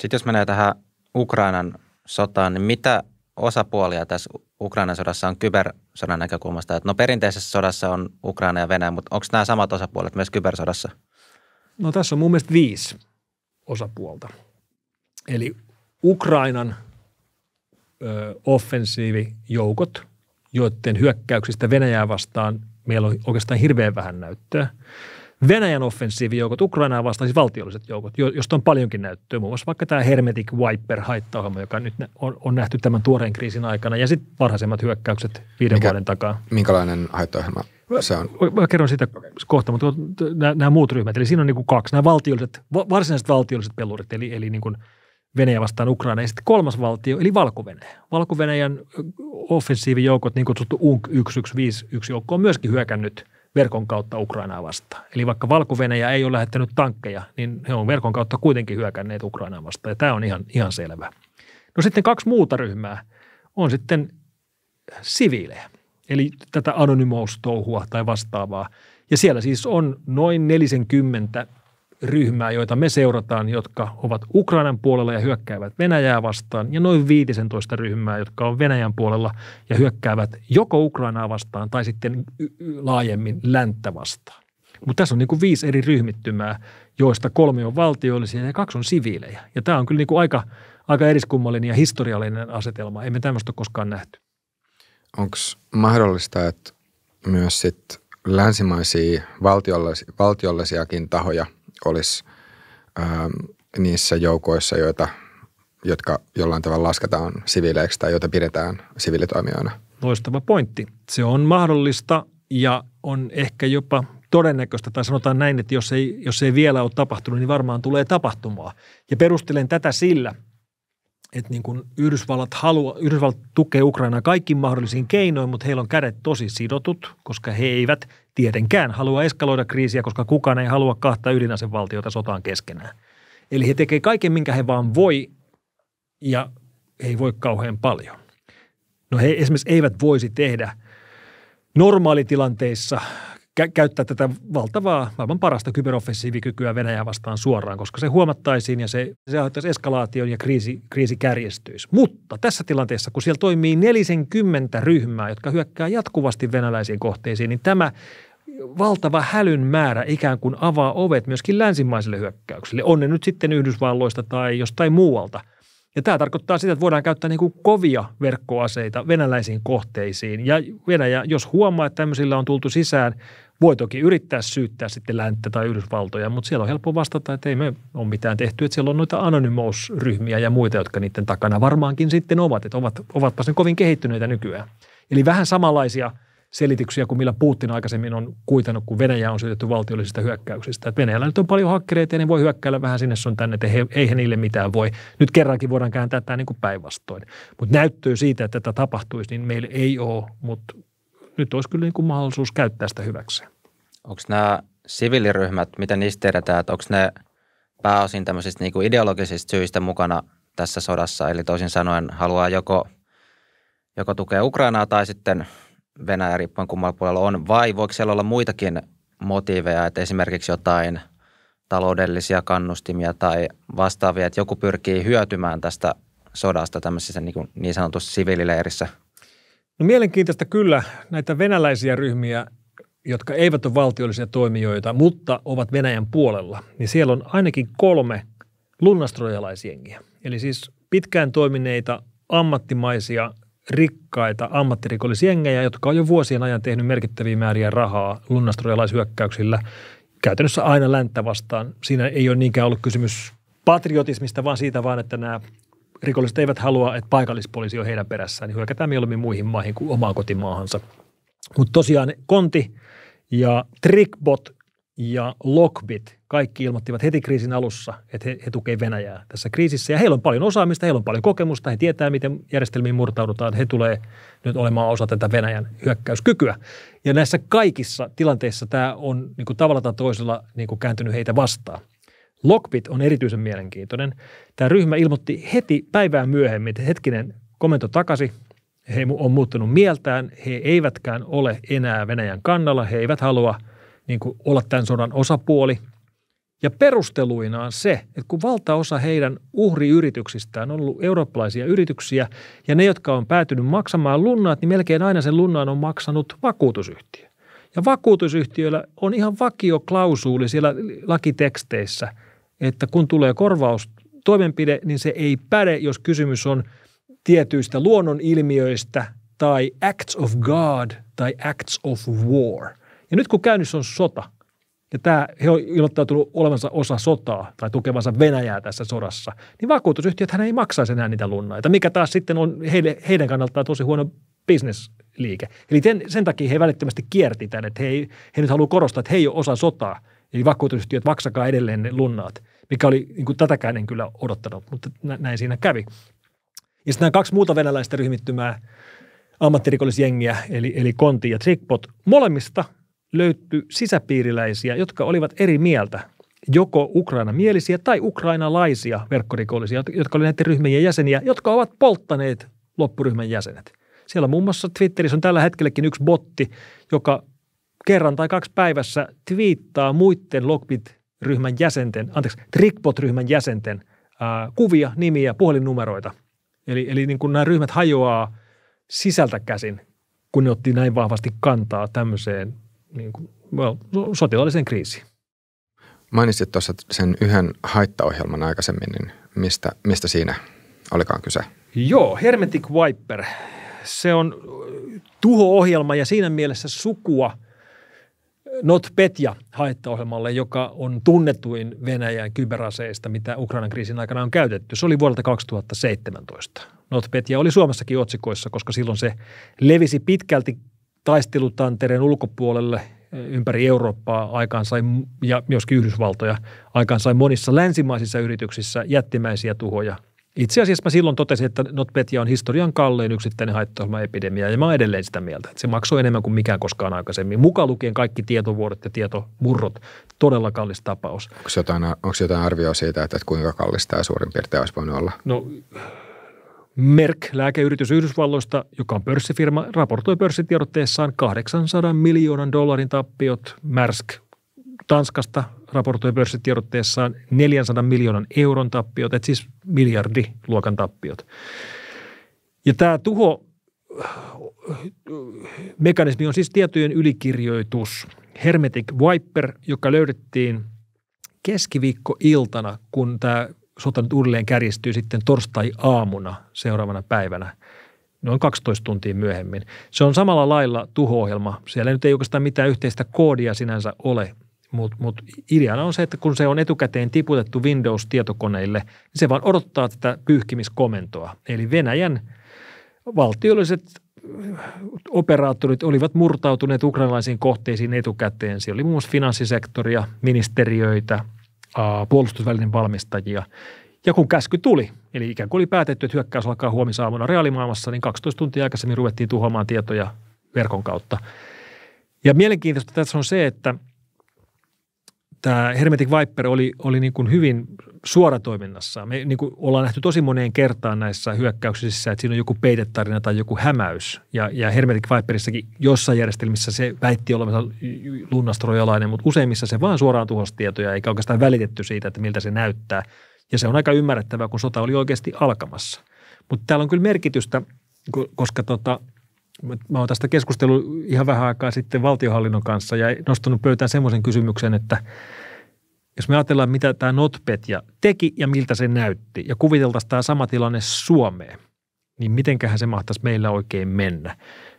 Sitten jos menee tähän Ukrainan sotaan, niin mitä osapuolia tässä Ukrainan sodassa on kybersodan näkökulmasta? Että no perinteisessä sodassa on Ukraina ja Venäjä, mutta onko nämä samat osapuolet myös kybersodassa? No tässä on mun mielestä viisi osapuolta. Eli Ukrainan – offensiivijoukot, joiden hyökkäyksistä Venäjää vastaan meillä on oikeastaan hirveän vähän näyttöä. Venäjän offensiivijoukot, Ukrainaa vastaan siis valtiolliset joukot, josta on paljonkin näyttöä, muun muassa vaikka tämä Hermetic Viper haittaohjelma, joka nyt on, on nähty tämän tuoreen kriisin aikana, ja sitten varhaisemmat hyökkäykset viiden Mikä, vuoden takaa. Minkälainen haittaohjelma se on? Mä, mä kerron siitä okay. kohta, mutta nämä, nämä muut ryhmät, eli siinä on niin kuin kaksi, nämä valtiolliset, varsinaiset valtiolliset pelurit, eli, eli niin kuin – Venäjä vastaan Ukraina ja sitten kolmas valtio, eli Valko-Venäjä. Valko-Venäjän offensiivijoukot, niin kutsuttu UNK-1151 joukko on myöskin hyökännyt verkon kautta Ukrainaa vastaan. Eli vaikka valko ei ole lähettänyt tankkeja, niin he on verkon kautta kuitenkin hyökänneet Ukrainaa vastaan, ja tämä on ihan, ihan selvä. No sitten kaksi muuta ryhmää on sitten äh, siviilejä, eli tätä anonymous-touhua tai vastaavaa. Ja siellä siis on noin 40 ryhmää, joita me seurataan, jotka ovat Ukrainan puolella ja hyökkäävät Venäjää vastaan, ja noin 15 ryhmää, jotka on Venäjän puolella ja hyökkäävät joko Ukrainaa vastaan tai sitten laajemmin länttä vastaan. Mutta tässä on niin kuin viisi eri ryhmittymää, joista kolme on valtiollisia ja kaksi on siviilejä. Ja tämä on kyllä niin kuin aika, aika eriskummallinen ja historiallinen asetelma. Emme tämmöistä koskaan nähty. Onko mahdollista, että myös sit länsimaisia valtiollisiakin tahoja olisi ää, ähm, niissä joukoissa, joita, jotka jollain tavalla lasketaan siviileiksi tai joita pidetään siviilitoimijoina. Loistava pointti. Se on mahdollista ja on ehkä jopa todennäköistä, tai sanotaan näin, että jos ei, jos ei vielä ole tapahtunut, niin varmaan tulee tapahtumaa. Ja perustelen tätä sillä, että niin kuin Yhdysvallat, halua, Yhdysvallat tukee Ukrainaa kaikkiin mahdollisiin keinoin, mutta heillä on kädet tosi sidotut, koska he eivät tietenkään halua eskaloida kriisiä, koska kukaan ei halua kahta ydinasevaltiota sotaan keskenään. Eli he tekevät kaiken, minkä he vaan voi, ja he ei voi kauhean paljon. No he esimerkiksi eivät voisi tehdä normaalitilanteissa – kä- käyttää tätä valtavaa, maailman parasta kyberoffensiivikykyä Venäjää vastaan suoraan, koska se huomattaisiin ja se, se aiheuttaisi eskalaation ja kriisi, kriisi kärjestyisi. Mutta tässä tilanteessa, kun siellä toimii 40 ryhmää, jotka hyökkää jatkuvasti venäläisiin kohteisiin, niin tämä valtava hälyn määrä ikään kuin avaa ovet myöskin länsimaisille hyökkäyksille. On ne nyt sitten Yhdysvalloista tai jostain muualta – ja tämä tarkoittaa sitä, että voidaan käyttää niin kuin kovia verkkoaseita venäläisiin kohteisiin. Ja Venäjä, jos huomaa, että tämmöisillä on tultu sisään, voi toki yrittää syyttää sitten länttä tai Yhdysvaltoja, mutta siellä on helppo vastata, että ei me ole mitään tehty. Että siellä on noita anonymousryhmiä ja muita, jotka niiden takana varmaankin sitten ovat. Että ovat, ovatpa sen kovin kehittyneitä nykyään. Eli vähän samanlaisia selityksiä kuin millä Putin aikaisemmin on kuitannut, kun Venäjä on syytetty valtiollisista hyökkäyksistä. Että Venäjällä nyt on paljon hakkereita ja ne voi hyökkäillä vähän sinne sun tänne, että he, eihän niille mitään voi. Nyt kerrankin voidaan kääntää tämä niin päinvastoin. Mutta näyttöä siitä, että tätä tapahtuisi, niin meillä ei ole, mutta nyt olisi kyllä niin kuin mahdollisuus käyttää sitä hyväkseen. Onko nämä siviiliryhmät, miten niistä tiedetään, että onko ne pääosin tämmöisistä niin kuin ideologisista syistä mukana tässä sodassa, eli toisin sanoen haluaa joko, joko tukea Ukrainaa tai sitten Venäjä riippuen kummalla puolella on, vai voiko siellä olla muitakin motiiveja, että esimerkiksi jotain taloudellisia kannustimia tai vastaavia, että joku pyrkii hyötymään tästä sodasta tämmöisessä niin, kuin niin sanotussa siviilileirissä – No mielenkiintoista kyllä näitä venäläisiä ryhmiä, jotka eivät ole valtiollisia toimijoita, mutta ovat Venäjän puolella, niin siellä on ainakin kolme lunnastrojalaisjengiä. Eli siis pitkään toimineita ammattimaisia rikkaita ammattirikollisjengejä, jotka on jo vuosien ajan tehnyt merkittäviä määriä rahaa lunnastrojalaishyökkäyksillä käytännössä aina länttä vastaan. Siinä ei ole niinkään ollut kysymys patriotismista, vaan siitä vaan, että nämä rikolliset eivät halua, että paikallispoliisi on heidän perässään, niin hyökätään mieluummin muihin maihin kuin omaan kotimaahansa. Mutta tosiaan Konti ja Trickbot ja Lockbit, kaikki ilmoittivat heti kriisin alussa, että he, he tukevat Venäjää tässä kriisissä. Ja heillä on paljon osaamista, heillä on paljon kokemusta, he tietää, miten järjestelmiin murtaudutaan. He tulee nyt olemaan osa tätä Venäjän hyökkäyskykyä. Ja näissä kaikissa tilanteissa tämä on niin kuin tavalla tai toisella niin kuin kääntynyt heitä vastaan – Lockbit on erityisen mielenkiintoinen. Tämä ryhmä ilmoitti heti päivää myöhemmin, että hetkinen, komento takaisin. He on muuttunut mieltään. He eivätkään ole enää Venäjän kannalla. He eivät halua niin kuin, olla tämän sodan osapuoli. Ja perusteluina on se, että kun valtaosa heidän uhriyrityksistään on ollut eurooppalaisia yrityksiä ja ne, jotka on päätynyt maksamaan lunnaat, niin melkein aina sen lunnaan on maksanut vakuutusyhtiö. Ja vakuutusyhtiöillä on ihan vakio klausuuli siellä lakiteksteissä – että kun tulee korvaustoimenpide, niin se ei päde, jos kysymys on tietyistä luonnonilmiöistä tai acts of God tai acts of war. Ja nyt kun käynnissä on sota, ja tämä, he on ilmoittautunut olevansa osa sotaa tai tukevansa Venäjää tässä sodassa, niin vakuutusyhtiöt hän ei maksaisi enää niitä lunnaita, mikä taas sitten on heille, heidän kannaltaan tosi huono bisnesliike. Eli sen, sen takia he välittömästi kierti tämän, että he, he nyt haluavat korostaa, että he ei ole osa sotaa – Eli vakuutusyhtiöt maksakaa edelleen ne lunnaat, mikä oli niin kuin tätäkään en kyllä odottanut, mutta näin siinä kävi. Ja sitten nämä kaksi muuta venäläistä ryhmittymää, ammattirikollisjengiä, eli, eli Konti ja Trickpot, molemmista löytyi sisäpiiriläisiä, jotka olivat eri mieltä, joko ukrainamielisiä tai ukrainalaisia verkkorikollisia, jotka olivat näiden ryhmien jäseniä, jotka ovat polttaneet loppuryhmän jäsenet. Siellä muun muassa Twitterissä on tällä hetkelläkin yksi botti, joka kerran tai kaksi päivässä twiittaa muiden Lockbit-ryhmän jäsenten, anteeksi, Trickbot-ryhmän jäsenten ää, kuvia, nimiä, puhelinnumeroita. Eli, eli niin kuin nämä ryhmät hajoaa sisältä käsin, kun ne otti näin vahvasti kantaa tämmöiseen niin kuin, well, sotilaalliseen kriisiin. Mainitsit tuossa sen yhden haittaohjelman aikaisemmin, niin mistä, mistä siinä olikaan kyse? Joo, Hermetic Viper. Se on tuho-ohjelma ja siinä mielessä sukua – Petja haittaohjelmalle, joka on tunnetuin Venäjän kyberaseista, mitä Ukrainan kriisin aikana on käytetty. Se oli vuodelta 2017. Petja oli Suomessakin otsikoissa, koska silloin se levisi pitkälti taistelutantereen ulkopuolelle eh, ympäri Eurooppaa aikaan sai, ja myöskin Yhdysvaltoja aikaan sai monissa länsimaisissa yrityksissä jättimäisiä tuhoja – itse asiassa mä silloin totesin, että NotPetya on historian kallein yksittäinen haittaohjelmaepidemia ja mä oon edelleen sitä mieltä, että se maksoi enemmän kuin mikään koskaan aikaisemmin. Mukaan lukien kaikki tietovuodot ja tietomurrot, todella kallis tapaus. Onko jotain, onko jotain arvioa siitä, että kuinka kallis tämä suurin piirtein olisi voinut olla? No Merck, lääkeyritys Yhdysvalloista, joka on pörssifirma, raportoi pörssitiedotteessaan 800 miljoonan dollarin tappiot. Märsk, Tanskasta raportoi pörssitiedotteessaan 400 miljoonan euron tappiot, että siis miljardiluokan tappiot. Ja tämä tuho mekanismi on siis tietojen ylikirjoitus. Hermetic Viper, joka löydettiin keskiviikkoiltana, kun tämä sota nyt uudelleen kärjistyy sitten torstai-aamuna seuraavana päivänä, noin 12 tuntia myöhemmin. Se on samalla lailla tuho-ohjelma. Siellä nyt ei oikeastaan mitään yhteistä koodia sinänsä ole, mutta mut ideana on se, että kun se on etukäteen tiputettu Windows-tietokoneille, niin se vaan odottaa tätä pyyhkimiskomentoa. Eli Venäjän valtiolliset äh, operaattorit olivat murtautuneet ukrainalaisiin kohteisiin etukäteen. Siellä oli muun muassa finanssisektoria, ministeriöitä, äh, puolustusvälinen valmistajia. Ja kun käsky tuli, eli ikään kuin oli päätetty, että hyökkäys alkaa huomisaamuna reaalimaailmassa, niin 12 tuntia aikaisemmin ruvettiin tuhoamaan tietoja verkon kautta. Ja mielenkiintoista tässä on se, että – tämä Hermetic Viper oli, oli niin kuin hyvin suoratoiminnassa. Me niin kuin ollaan nähty tosi moneen kertaan näissä hyökkäyksissä, että siinä on joku peitetarina tai joku hämäys. Ja, ja Hermetic Viperissäkin jossain järjestelmissä se väitti olevansa lunnastrojalainen, mutta useimmissa se vaan suoraan tuhosi tietoja, eikä oikeastaan välitetty siitä, että miltä se näyttää. Ja se on aika ymmärrettävää, kun sota oli oikeasti alkamassa. Mutta täällä on kyllä merkitystä, koska tota, Mä oon tästä keskustellut ihan vähän aikaa sitten valtiohallinnon kanssa ja nostanut pöytään semmoisen kysymyksen, että jos me ajatellaan, mitä tämä NotPetja teki ja miltä se näytti ja kuviteltaisiin tämä sama tilanne Suomeen, niin mitenköhän se mahtaisi meillä oikein mennä.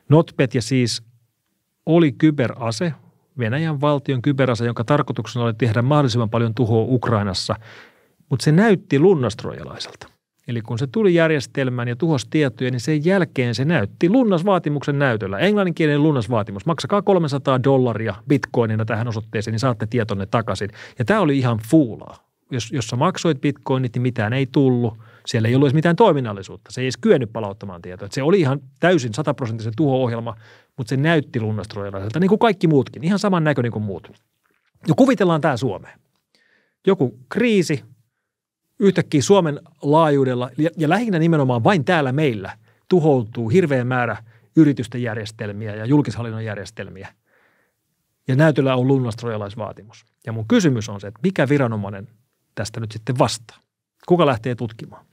NotPetja siis oli kyberase, Venäjän valtion kyberase, jonka tarkoituksena oli tehdä mahdollisimman paljon tuhoa Ukrainassa, mutta se näytti lunnastrojalaiselta. Eli kun se tuli järjestelmään ja tuhosi tietoja, niin sen jälkeen se näytti lunnasvaatimuksen näytöllä. Englanninkielinen lunnasvaatimus. Maksakaa 300 dollaria bitcoinina tähän osoitteeseen, niin saatte tietonne takaisin. Ja tämä oli ihan fuulaa. Jos, jos sä maksoit bitcoinit, niin mitään ei tullut. Siellä ei ollut edes mitään toiminnallisuutta. Se ei edes kyennyt palauttamaan tietoa. se oli ihan täysin sataprosenttisen tuho-ohjelma, mutta se näytti lunnastrojalaiselta, niin kuin kaikki muutkin. Ihan saman näköinen kuin muut. Ja no kuvitellaan tämä Suomeen. Joku kriisi, yhtäkkiä Suomen laajuudella ja, ja lähinnä nimenomaan vain täällä meillä tuhoutuu hirveä määrä yritysten järjestelmiä ja julkishallinnon järjestelmiä. Ja näytöllä on lunnastrojalaisvaatimus. Ja mun kysymys on se, että mikä viranomainen tästä nyt sitten vastaa? Kuka lähtee tutkimaan?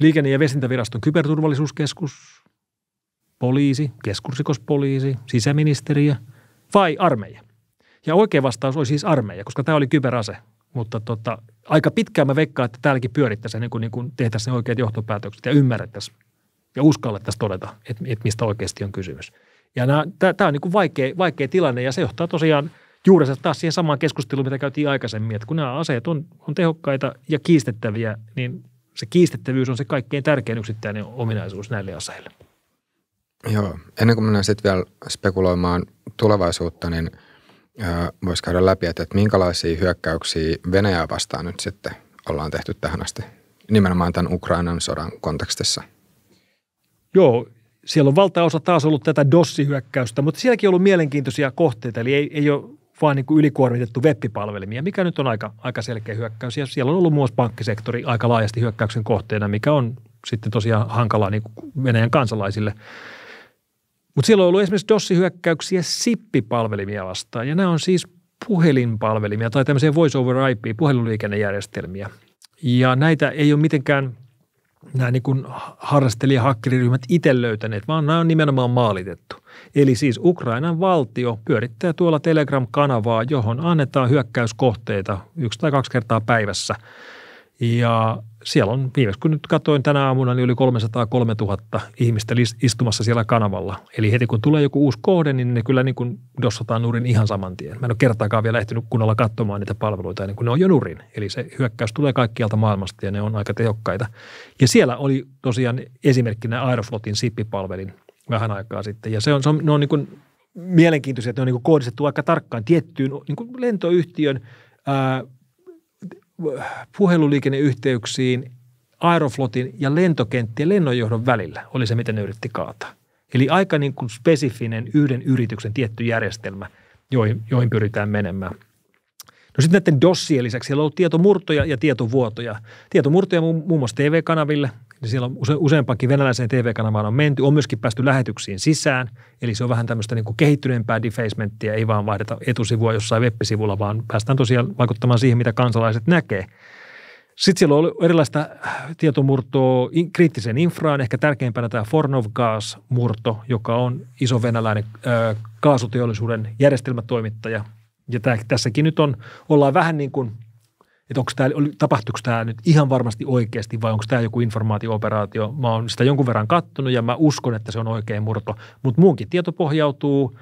Liikenne- ja viestintäviraston kyberturvallisuuskeskus, poliisi, keskursikospoliisi, sisäministeriö vai armeija? Ja oikea vastaus oli siis armeija, koska tämä oli kyberase, mutta tota, aika pitkään mä veikkaan, että täälläkin pyörittäisiin, niin kuin, niin kuin tehtäisiin ne oikeat johtopäätökset ja ymmärrettäisiin ja uskallettaisiin todeta, että, että mistä oikeasti on kysymys. Ja tämä on niin kuin vaikea, vaikea tilanne ja se johtaa tosiaan juurensa taas siihen samaan keskusteluun, mitä käytiin aikaisemmin, että kun nämä aseet on, on tehokkaita ja kiistettäviä, niin se kiistettävyys on se kaikkein tärkein yksittäinen ominaisuus näille aseille. Joo, ennen kuin mennään sitten vielä spekuloimaan tulevaisuutta, niin – voisi käydä läpi, että, että minkälaisia hyökkäyksiä Venäjää vastaan nyt sitten ollaan tehty tähän asti, nimenomaan tämän Ukrainan sodan kontekstissa? Joo, siellä on valtaosa taas ollut tätä dossi-hyökkäystä, mutta sielläkin on ollut mielenkiintoisia kohteita, eli ei, ei ole vaan niin kuin ylikuormitettu web-palvelimia, mikä nyt on aika, aika selkeä hyökkäys. Ja siellä on ollut myös pankkisektori aika laajasti hyökkäyksen kohteena, mikä on sitten tosiaan hankalaa niin kuin Venäjän kansalaisille – mutta siellä on ollut esimerkiksi DOS-hyökkäyksiä SIP-palvelimia vastaan, ja nämä on siis puhelinpalvelimia tai tämmöisiä voice over IP, puhelinliikennejärjestelmiä. Ja näitä ei ole mitenkään nämä niin kuin harrastelijahakkeriryhmät itse löytäneet, vaan nämä on nimenomaan maalitettu. Eli siis Ukrainan valtio pyörittää tuolla Telegram-kanavaa, johon annetaan hyökkäyskohteita yksi tai kaksi kertaa päivässä. Ja siellä on viimeksi, kun nyt katsoin tänä aamuna, niin yli 303 000 ihmistä istumassa siellä kanavalla. Eli heti kun tulee joku uusi kohde, niin ne kyllä niin kuin dossataan nurin ihan saman tien. Mä en ole kertaakaan vielä ehtinyt kunnolla katsomaan niitä palveluita ennen niin kuin ne on jo nurin. Eli se hyökkäys tulee kaikkialta maailmasta ja ne on aika tehokkaita. Ja siellä oli tosiaan esimerkkinä Aeroflotin sippipalvelin vähän aikaa sitten. Ja se on, se on, ne on niin kuin mielenkiintoisia, että ne on niin kuin kohdistettu aika tarkkaan tiettyyn niin kuin lentoyhtiön ää, puheluliikenneyhteyksiin Aeroflotin ja lentokenttien lennonjohdon välillä oli se, miten ne yritti kaataa. Eli aika niin kuin spesifinen yhden yrityksen tietty järjestelmä, joihin, joihin pyritään menemään. No sitten näiden dossien lisäksi siellä on ollut tietomurtoja ja tietovuotoja. Tietomurtoja muun muassa TV-kanaville, niin siellä on use, useampaankin venäläiseen TV-kanavaan on menty, on myöskin päästy lähetyksiin sisään, eli se on vähän tämmöistä niin kuin kehittyneempää defacementtia, ei vaan vaihdeta etusivua jossain web-sivulla, vaan päästään tosiaan vaikuttamaan siihen, mitä kansalaiset näkee. Sitten siellä on erilaista äh, tietomurtoa kriittiseen infraan, ehkä tärkeimpänä tämä Fornov Gas-murto, joka on iso venäläinen ö, äh, kaasuteollisuuden järjestelmätoimittaja. Ja tämä, tässäkin nyt on, ollaan vähän niin kuin – että onko tämä, tapahtuiko tämä nyt ihan varmasti oikeasti vai onko tämä joku informaatiooperaatio. Mä oon sitä jonkun verran kattonut ja mä uskon, että se on oikein murto, mutta muunkin tieto pohjautuu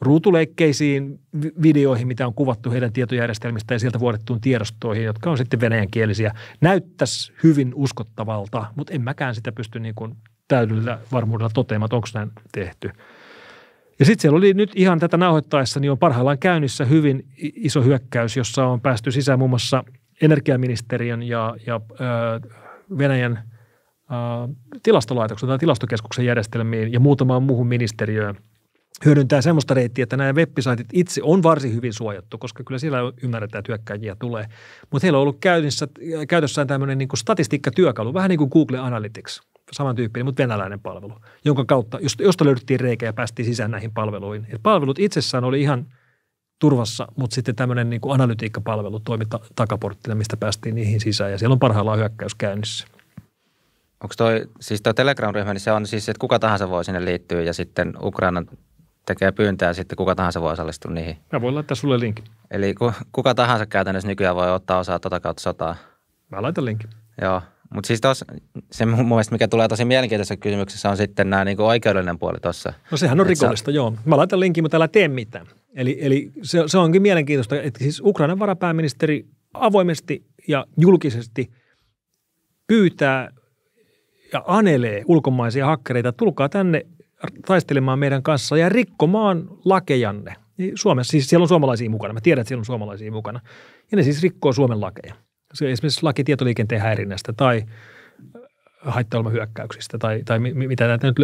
ruutuleikkeisiin videoihin, mitä on kuvattu heidän tietojärjestelmistä ja sieltä vuodettuun tiedostoihin, jotka on sitten venäjänkielisiä. Näyttäisi hyvin uskottavalta, mutta en mäkään sitä pysty niin kuin täydellä varmuudella toteamaan, onko näin tehty. Ja sitten siellä oli nyt ihan tätä nauhoittaessa, niin on parhaillaan käynnissä hyvin iso hyökkäys, jossa on päästy sisään muun muassa energiaministeriön ja, ja ö, Venäjän ö, tilastolaitoksen tai tilastokeskuksen järjestelmiin ja muutamaan muuhun ministeriöön hyödyntää semmoista reittiä, että nämä web itse on varsin hyvin suojattu, koska kyllä siellä ymmärretään, että hyökkäjiä tulee. Mutta heillä on ollut käytössä, käytössään tämmöinen niin statistiikkatyökalu, vähän niin kuin Google Analytics, samantyyppinen, mutta venäläinen palvelu, jonka kautta, josta löydettiin reikä ja päästiin sisään näihin palveluihin. Et palvelut itsessään oli ihan turvassa, mutta sitten tämmöinen niin analytiikkapalvelu toimi ta- takaporttina, mistä päästiin niihin sisään ja siellä on parhaillaan hyökkäys käynnissä. Onko toi, siis toi Telegram-ryhmä, niin se on siis, että kuka tahansa voi sinne liittyä ja sitten Ukraina tekee pyyntöä ja sitten kuka tahansa voi osallistua niihin. Mä voin laittaa sulle linkin. Eli ku, kuka tahansa käytännössä nykyään voi ottaa osaa tota kautta sotaa. Mä laitan linkin. Joo. Mutta siis tos, se mun mielestä, mikä tulee tosi mielenkiintoisessa kysymyksessä, on sitten nämä niinku oikeudellinen puoli tuossa. No sehän on rikollista, sä... joo. Mä laitan linkin, mutta älä tee mitään. Eli, eli se, se onkin mielenkiintoista, että siis Ukrainan varapääministeri avoimesti ja julkisesti pyytää ja anelee ulkomaisia hakkereita, tulkaa tänne taistelemaan meidän kanssa ja rikkomaan lakejanne. Niin Suomessa, siis siellä on suomalaisia mukana, mä tiedän, että siellä on suomalaisia mukana. Ja ne siis rikkoo Suomen lakeja esimerkiksi laki tietoliikenteen häirinnästä tai äh, haittaolmahyökkäyksistä tai, tai mitä, nyt,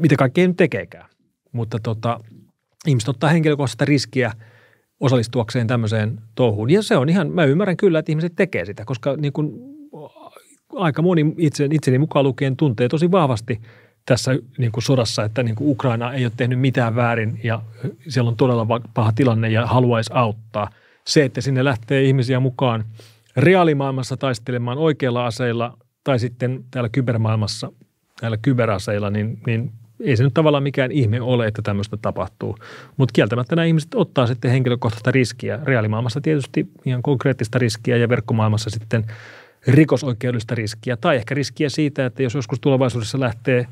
mitä kaikkea nyt tekeekään. Mutta tota, ihmiset ottaa henkilökohtaista riskiä osallistuakseen tämmöiseen touhuun. Ja se on ihan, mä ymmärrän kyllä, että ihmiset tekee sitä, koska niin kuin äh, aika moni itse, itseni mukaan lukien tuntee tosi vahvasti tässä niin kuin sodassa, että niin kuin Ukraina ei ole tehnyt mitään väärin ja siellä on todella paha tilanne ja haluaisi auttaa. Se, että sinne lähtee ihmisiä mukaan – reaalimaailmassa taistelemaan oikeilla aseilla tai sitten täällä kybermaailmassa näillä kyberaseilla, niin, niin ei se nyt tavallaan mikään ihme ole, että tämmöistä tapahtuu. Mutta kieltämättä nämä ihmiset ottaa sitten henkilökohtaista riskiä. Reaalimaailmassa tietysti ihan konkreettista riskiä ja verkkomaailmassa sitten rikosoikeudellista riskiä tai ehkä riskiä siitä, että jos joskus tulevaisuudessa lähtee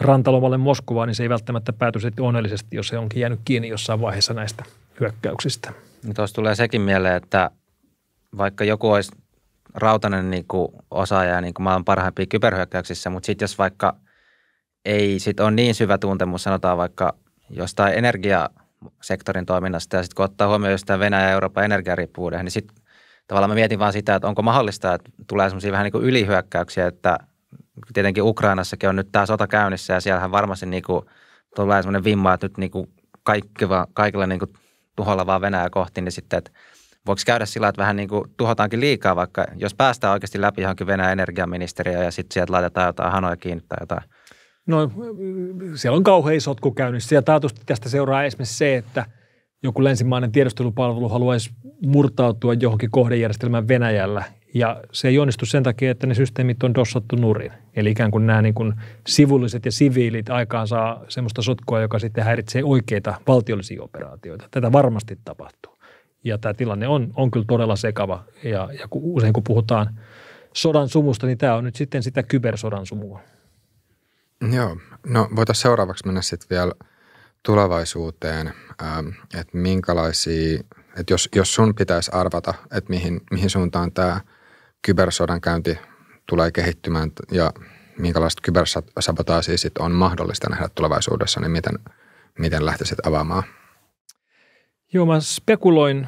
rantalomalle Moskovaan, niin se ei välttämättä pääty sitten onnellisesti, jos se onkin jäänyt kiinni jossain vaiheessa näistä hyökkäyksistä. Niin tuossa tulee sekin mieleen, että vaikka joku olisi rautainen niin kuin osaaja niin kuin maailman parhaimpia kyberhyökkäyksissä, mutta sitten jos vaikka ei sit ole niin syvä tuntemus, sanotaan vaikka jostain energiasektorin toiminnasta ja sitten kun ottaa huomioon jostain Venäjä ja Euroopan energiariippuvuuden, niin sitten tavallaan mä mietin vaan sitä, että onko mahdollista, että tulee semmoisia vähän niin kuin ylihyökkäyksiä, että tietenkin Ukrainassakin on nyt tämä sota käynnissä ja siellähän varmasti niin kuin tulee semmoinen vimma, että nyt niin kuin vaan, kaikilla niin kuin tuholla vaan Venäjä kohti, niin sitten, että – voiko käydä sillä, että vähän niin kuin tuhotaankin liikaa, vaikka jos päästään oikeasti läpi johonkin Venäjän energiaministeriöön ja sitten sieltä laitetaan jotain hanoja kiinni tai jotain? No siellä on kauhean sotku käynnissä ja taatusti tästä seuraa esimerkiksi se, että joku länsimainen tiedustelupalvelu haluaisi murtautua johonkin kohdejärjestelmään Venäjällä ja se ei onnistu sen takia, että ne systeemit on dossattu nurin. Eli ikään kuin nämä niin kuin sivulliset ja siviilit aikaan saa semmoista sotkua, joka sitten häiritsee oikeita valtiollisia operaatioita. Tätä varmasti tapahtuu ja tämä tilanne on, on kyllä todella sekava. Ja, ja kun, usein kun puhutaan sodan sumusta, niin tämä on nyt sitten sitä kybersodan sumua. Joo, no voitaisiin seuraavaksi mennä sitten vielä tulevaisuuteen, ähm, että minkälaisia, että jos, jos sun pitäisi arvata, että mihin, mihin suuntaan tämä kybersodan käynti tulee kehittymään ja minkälaista kybersabotaasia sitten on mahdollista nähdä tulevaisuudessa, niin miten, miten lähtisit avaamaan – Joo, mä spekuloin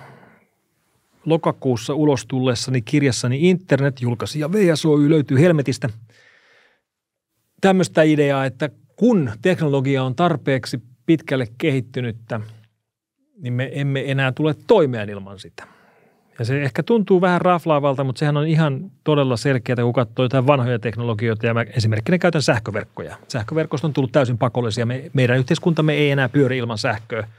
lokakuussa ulos tullessani kirjassani julkaisi ja VSOY löytyy helmetistä tämmöistä ideaa, että kun teknologia on tarpeeksi pitkälle kehittynyttä, niin me emme enää tule toimeen ilman sitä. Ja se ehkä tuntuu vähän raflaavalta, mutta sehän on ihan todella selkeää, kun katsoo jotain vanhoja teknologioita. Ja mä esimerkkinä käytän sähköverkkoja. Sähköverkosta on tullut täysin pakollisia. Me, meidän yhteiskuntamme ei enää pyöri ilman sähköä –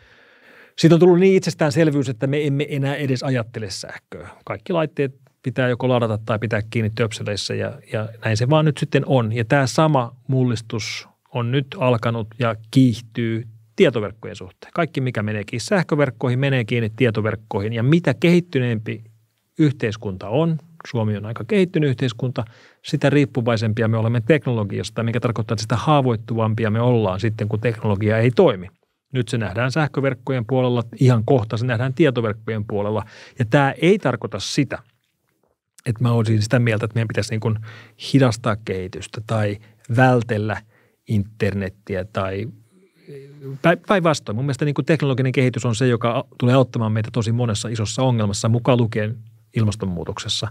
siitä on tullut niin itsestäänselvyys, että me emme enää edes ajattele sähköä. Kaikki laitteet pitää joko ladata tai pitää kiinni töpseleissä ja, ja näin se vaan nyt sitten on. Ja tämä sama mullistus on nyt alkanut ja kiihtyy tietoverkkojen suhteen. Kaikki, mikä meneekin sähköverkkoihin, menee kiinni tietoverkkoihin. Ja mitä kehittyneempi yhteiskunta on, Suomi on aika kehittynyt yhteiskunta, sitä riippuvaisempia me olemme teknologiasta, mikä tarkoittaa, että sitä haavoittuvampia me ollaan sitten, kun teknologia ei toimi – nyt se nähdään sähköverkkojen puolella, ihan kohta se nähdään tietoverkkojen puolella. Ja tämä ei tarkoita sitä, että mä olisin sitä mieltä, että meidän pitäisi niin kuin hidastaa kehitystä tai vältellä internettiä tai päinvastoin. Mun mielestä niin kuin teknologinen kehitys on se, joka tulee auttamaan meitä tosi monessa isossa ongelmassa, mukaan lukien ilmastonmuutoksessa.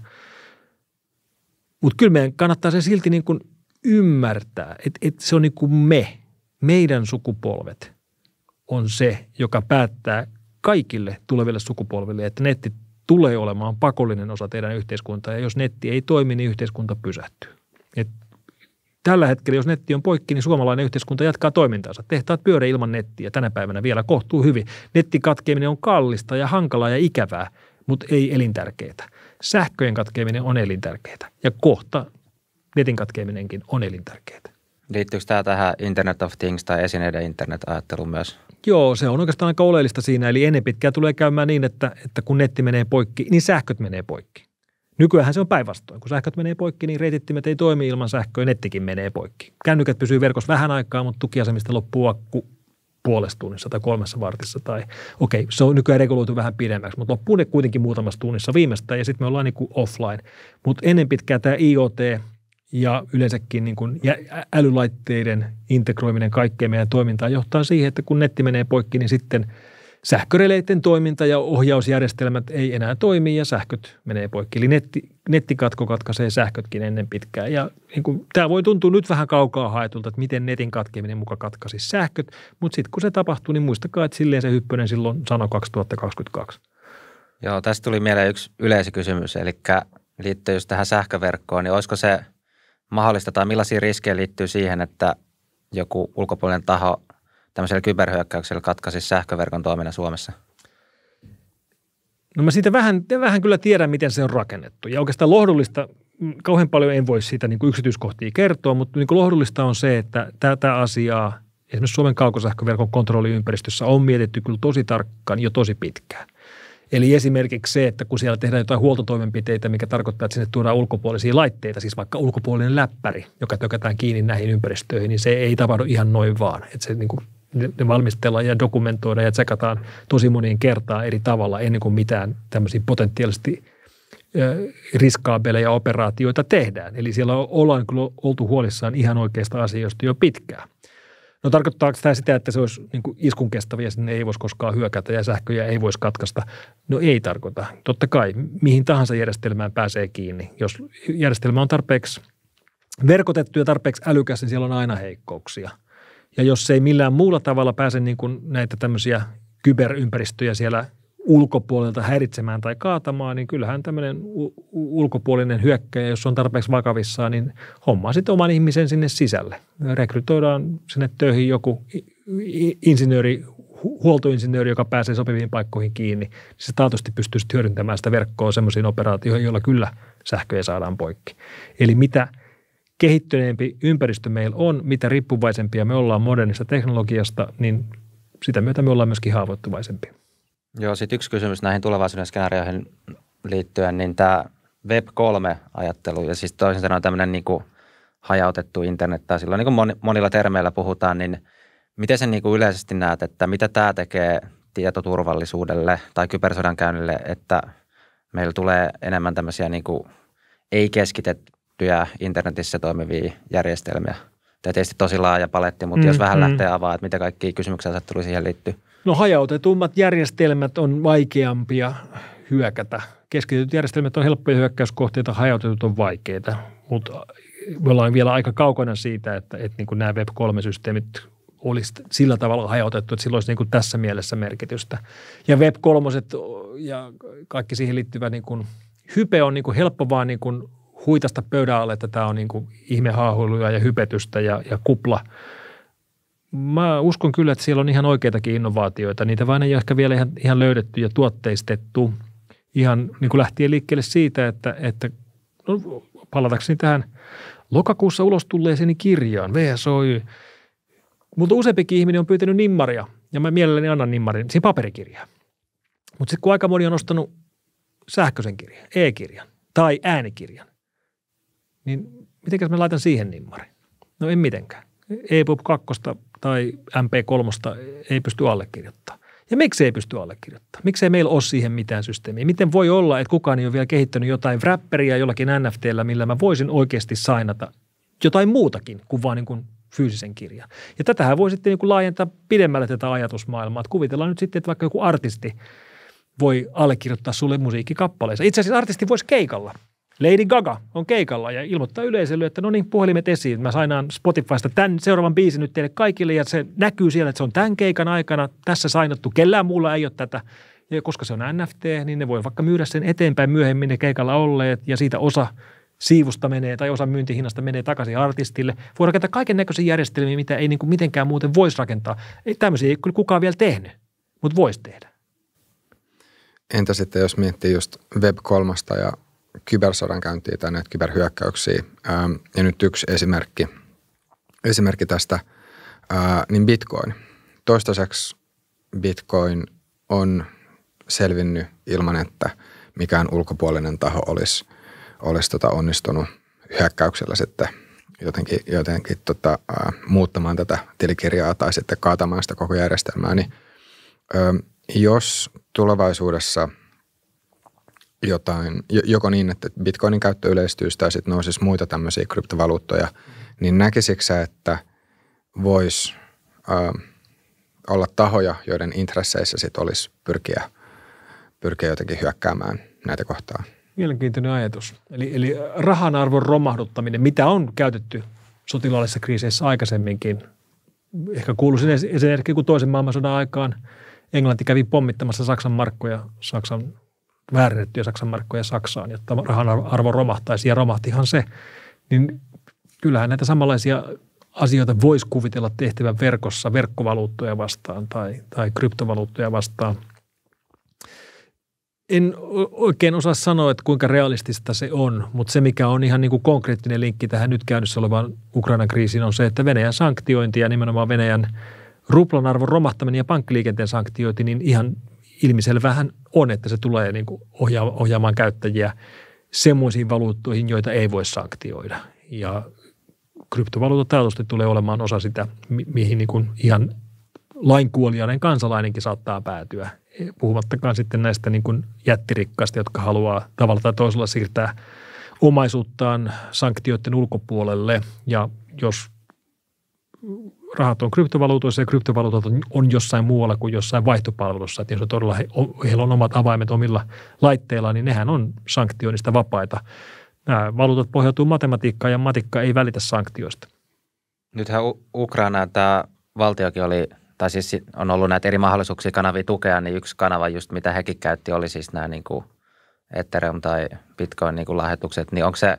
Mutta kyllä meidän kannattaa se silti niin kuin ymmärtää, että, että se on niin kuin me, meidän sukupolvet – on se, joka päättää kaikille tuleville sukupolville, että netti tulee olemaan pakollinen osa teidän yhteiskuntaa ja jos netti ei toimi, niin yhteiskunta pysähtyy. Et tällä hetkellä, jos netti on poikki, niin suomalainen yhteiskunta jatkaa toimintaansa. Tehtaat pyöreä ilman nettiä tänä päivänä vielä kohtuu hyvin. Netti katkeaminen on kallista ja hankalaa ja ikävää, mutta ei elintärkeää. Sähköjen katkeaminen on elintärkeää ja kohta netin katkeaminenkin on elintärkeää. Liittyykö tämä tähän Internet of Things tai esineiden internet-ajatteluun myös? Joo, se on oikeastaan aika oleellista siinä. Eli ennen pitkään tulee käymään niin, että, että kun netti menee poikki, niin sähköt menee poikki. Nykyään se on päinvastoin. Kun sähköt menee poikki, niin reitittimet ei toimi ilman sähköä, ja nettikin menee poikki. Kännykät pysyy verkossa vähän aikaa, mutta tukiasemista loppuu akku puolessa tunnissa tai kolmessa vartissa. Tai okei, okay, se on nykyään reguloitu vähän pidemmäksi, mutta loppuu ne kuitenkin muutamassa tunnissa viimeistään ja sitten me ollaan niin kuin offline. Mutta ennen pitkään tämä IoT ja yleensäkin niin kuin älylaitteiden integroiminen kaikkeen meidän toimintaan johtaa siihen, että kun netti menee poikki, niin sitten sähköreleiden toiminta ja ohjausjärjestelmät ei enää toimi ja sähköt menee poikki. Eli netti, nettikatko katkaisee sähkötkin ennen pitkään. Ja niin kuin, tämä voi tuntua nyt vähän kaukaa haetulta, että miten netin katkeminen muka katkaisi sähköt, mutta sitten kun se tapahtuu, niin muistakaa, että silleen se hyppönen silloin sanoi 2022. Joo, tästä tuli mieleen yksi yleisökysymys, eli liittyy just tähän sähköverkkoon, niin olisiko se – mahdollista tai millaisia riskejä liittyy siihen, että joku ulkopuolinen taho tämmöisellä kyberhyökkäyksellä katkaisi sähköverkon toiminnan Suomessa? No mä siitä vähän, vähän kyllä tiedän, miten se on rakennettu. Ja oikeastaan lohdullista, mm, kauhean paljon en voi siitä niin kuin yksityiskohtia kertoa, mutta niin kuin lohdullista on se, että tätä asiaa esimerkiksi Suomen kaukosähköverkon kontrolliympäristössä on mietitty kyllä tosi tarkkaan jo tosi pitkään – Eli esimerkiksi se, että kun siellä tehdään jotain huoltotoimenpiteitä, mikä tarkoittaa, että sinne tuodaan ulkopuolisia laitteita, siis vaikka ulkopuolinen läppäri, joka tökätään kiinni näihin ympäristöihin, niin se ei tapahdu ihan noin vaan. Että se niin kuin, ne valmistellaan ja dokumentoidaan ja tsekataan tosi moniin kertaan eri tavalla ennen kuin mitään tämmöisiä potentiaalisesti riskaabeleja operaatioita tehdään. Eli siellä ollaan kyllä oltu huolissaan ihan oikeista asioista jo pitkään. No tarkoittaako tämä sitä, että se olisi niin kuin iskun kestäviä, sinne ei voisi koskaan hyökätä ja sähköjä ei voisi katkaista? No ei tarkoita. Totta kai mihin tahansa järjestelmään pääsee kiinni. Jos järjestelmä on tarpeeksi verkotettu ja tarpeeksi älykäs, niin siellä on aina heikkouksia. Ja jos se ei millään muulla tavalla pääse niin kuin näitä tämmöisiä kyberympäristöjä siellä ulkopuolelta häiritsemään tai kaatamaan, niin kyllähän tämmöinen ulkopuolinen hyökkäjä, jos on tarpeeksi vakavissaan, niin hommaa sitten oman ihmisen sinne sisälle. Rekrytoidaan sinne töihin joku insinööri, huoltoinsinööri, joka pääsee sopiviin paikkoihin kiinni. Se taatusti pystyy sitten hyödyntämään sitä verkkoa semmoisiin operaatioihin, joilla kyllä sähköjä saadaan poikki. Eli mitä kehittyneempi ympäristö meillä on, mitä riippuvaisempia me ollaan modernista teknologiasta, niin sitä myötä me ollaan myöskin haavoittuvaisempia. Joo, sitten yksi kysymys näihin tulevaisuuden skenaarioihin liittyen, niin tämä Web3-ajattelu ja siis toisin sanoen tämmöinen niin kuin hajautettu internet tai silloin niin kuin monilla termeillä puhutaan, niin miten sen niin kuin yleisesti näet, että mitä tämä tekee tietoturvallisuudelle tai kybersodankäynnille, että meillä tulee enemmän tämmöisiä niin kuin ei-keskitettyjä internetissä toimivia järjestelmiä – tämä tietysti tosi laaja paletti, mutta mm, jos vähän mm. lähtee avaa, että mitä kaikki kysymyksiä asettelu siihen liittyy. No hajautetummat järjestelmät on vaikeampia hyökätä. Keskityt järjestelmät on helppoja hyökkäyskohteita, hajautetut on vaikeita, mutta äh, me ollaan vielä aika kaukana siitä, että, että niin kuin nämä Web3-systeemit olisi sillä tavalla hajautettu, että sillä olisi niin kuin tässä mielessä merkitystä. Ja Web3 ja kaikki siihen liittyvä niin kuin hype on niin kuin helppo vaan niin kuin huitasta pöydän alle, että tämä on niin ihmehaahuiluja ja hypetystä ja, ja kupla. Mä uskon kyllä, että siellä on ihan oikeitakin innovaatioita. Niitä vain ei ole ehkä vielä ihan, ihan löydetty ja tuotteistettu. Ihan niin kuin lähtien liikkeelle siitä, että, että no, palatakseni tähän lokakuussa ulos tulleeseen kirjaan, VSOY. Mutta useampikin ihminen on pyytänyt nimmaria ja mä mielelläni annan nimmarin, siinä paperikirja, Mutta sitten kun aika moni on ostanut sähköisen kirjan, e-kirjan tai äänikirjan, niin mitenkäs mä laitan siihen nimmari? No en mitenkään. EPUB 2 tai MP3 ei pysty allekirjoittamaan. Ja miksi ei pysty allekirjoittamaan? Miksi ei meillä ole siihen mitään systeemiä? Miten voi olla, että kukaan ei ole vielä kehittänyt jotain wrapperia jollakin NFTllä, millä mä voisin oikeasti sainata jotain muutakin kuin vaan niin kuin fyysisen kirjan. Ja tätähän voi sitten niin kuin laajentaa pidemmälle tätä ajatusmaailmaa. Että kuvitellaan nyt sitten, että vaikka joku artisti voi allekirjoittaa sulle musiikkikappaleensa. Itse asiassa artisti voisi keikalla Lady Gaga on keikalla ja ilmoittaa yleisölle, että no niin, puhelimet esiin. Mä sainaan Spotifysta tämän seuraavan biisin nyt teille kaikille ja se näkyy siellä, että se on tämän keikan aikana tässä sainattu. Kellään muulla ei ole tätä. Ja koska se on NFT, niin ne voi vaikka myydä sen eteenpäin myöhemmin ne keikalla olleet ja siitä osa siivusta menee tai osa myyntihinnasta menee takaisin artistille. Voi rakentaa kaiken näköisiä järjestelmiä, mitä ei niin kuin mitenkään muuten voisi rakentaa. Ei, tämmöisiä ei kyllä kukaan vielä tehnyt, mutta voisi tehdä. Entä sitten jos miettii just Web3 ja kybersodankäyntiä tai näitä kyberhyökkäyksiä. Ähm, ja nyt yksi esimerkki, esimerkki tästä, äh, niin Bitcoin. Toistaiseksi Bitcoin on selvinnyt ilman, että mikään ulkopuolinen taho olisi, olisi tota onnistunut hyökkäyksellä sitten jotenkin, jotenkin tota, äh, muuttamaan tätä tilikirjaa tai sitten kaatamaan sitä koko järjestelmää, niin ähm, jos tulevaisuudessa – jotain, joko niin, että bitcoinin käyttö yleistyisi tai sitten nousisi muita tämmöisiä kryptovaluuttoja, niin näkisikö että voisi äh, olla tahoja, joiden intresseissä sitten olisi pyrkiä, pyrkiä jotenkin hyökkäämään näitä kohtaa? Mielenkiintoinen ajatus. Eli, eli rahan arvon romahduttaminen, mitä on käytetty sotilaallisissa kriiseissä aikaisemminkin. Ehkä kuuluu sinne, esimerkiksi, kun toisen maailmansodan aikaan Englanti kävi pommittamassa Saksan markkoja Saksan väärennettyjä Saksan markkoja Saksaan, jotta rahan arvo romahtaisi ja romahtihan se, niin kyllähän näitä samanlaisia asioita voisi kuvitella tehtävän verkossa verkkovaluuttoja vastaan tai, tai kryptovaluuttoja vastaan. En oikein osaa sanoa, että kuinka realistista se on, mutta se mikä on ihan niin kuin konkreettinen linkki tähän nyt käynnissä olevaan Ukrainan kriisiin on se, että Venäjän sanktiointi ja nimenomaan Venäjän ruplan arvon romahtaminen ja pankkiliikenteen sanktiointi, niin ihan ilmiselvähän on, että se tulee niin kuin ohjaamaan käyttäjiä semmoisiin valuuttoihin, joita ei voi sanktioida. Ja kryptovaluutta taatusti tulee olemaan osa sitä, mi- mihin niin kuin ihan lainkuolijainen kansalainenkin saattaa päätyä. Puhumattakaan sitten näistä niin kuin jättirikkaista, jotka haluaa tavalla tai toisella siirtää omaisuuttaan sanktioiden ulkopuolelle. Ja jos rahat on kryptovaluutoissa ja kryptovaluutat on jossain muualla kuin jossain vaihtopalvelussa. Että jos on todella he, heillä on omat avaimet omilla laitteilla, niin nehän on sanktioinnista vapaita. Nämä valuutat pohjautuu matematiikkaan ja matikka ei välitä sanktioista. Nythän Ukraina tämä valtiokin oli, tai siis on ollut näitä eri mahdollisuuksia kanavia tukea, niin yksi kanava just mitä hekin käytti oli siis nämä niin kuin Ethereum tai Bitcoin niin kuin lahjoitukset. Niin onko se,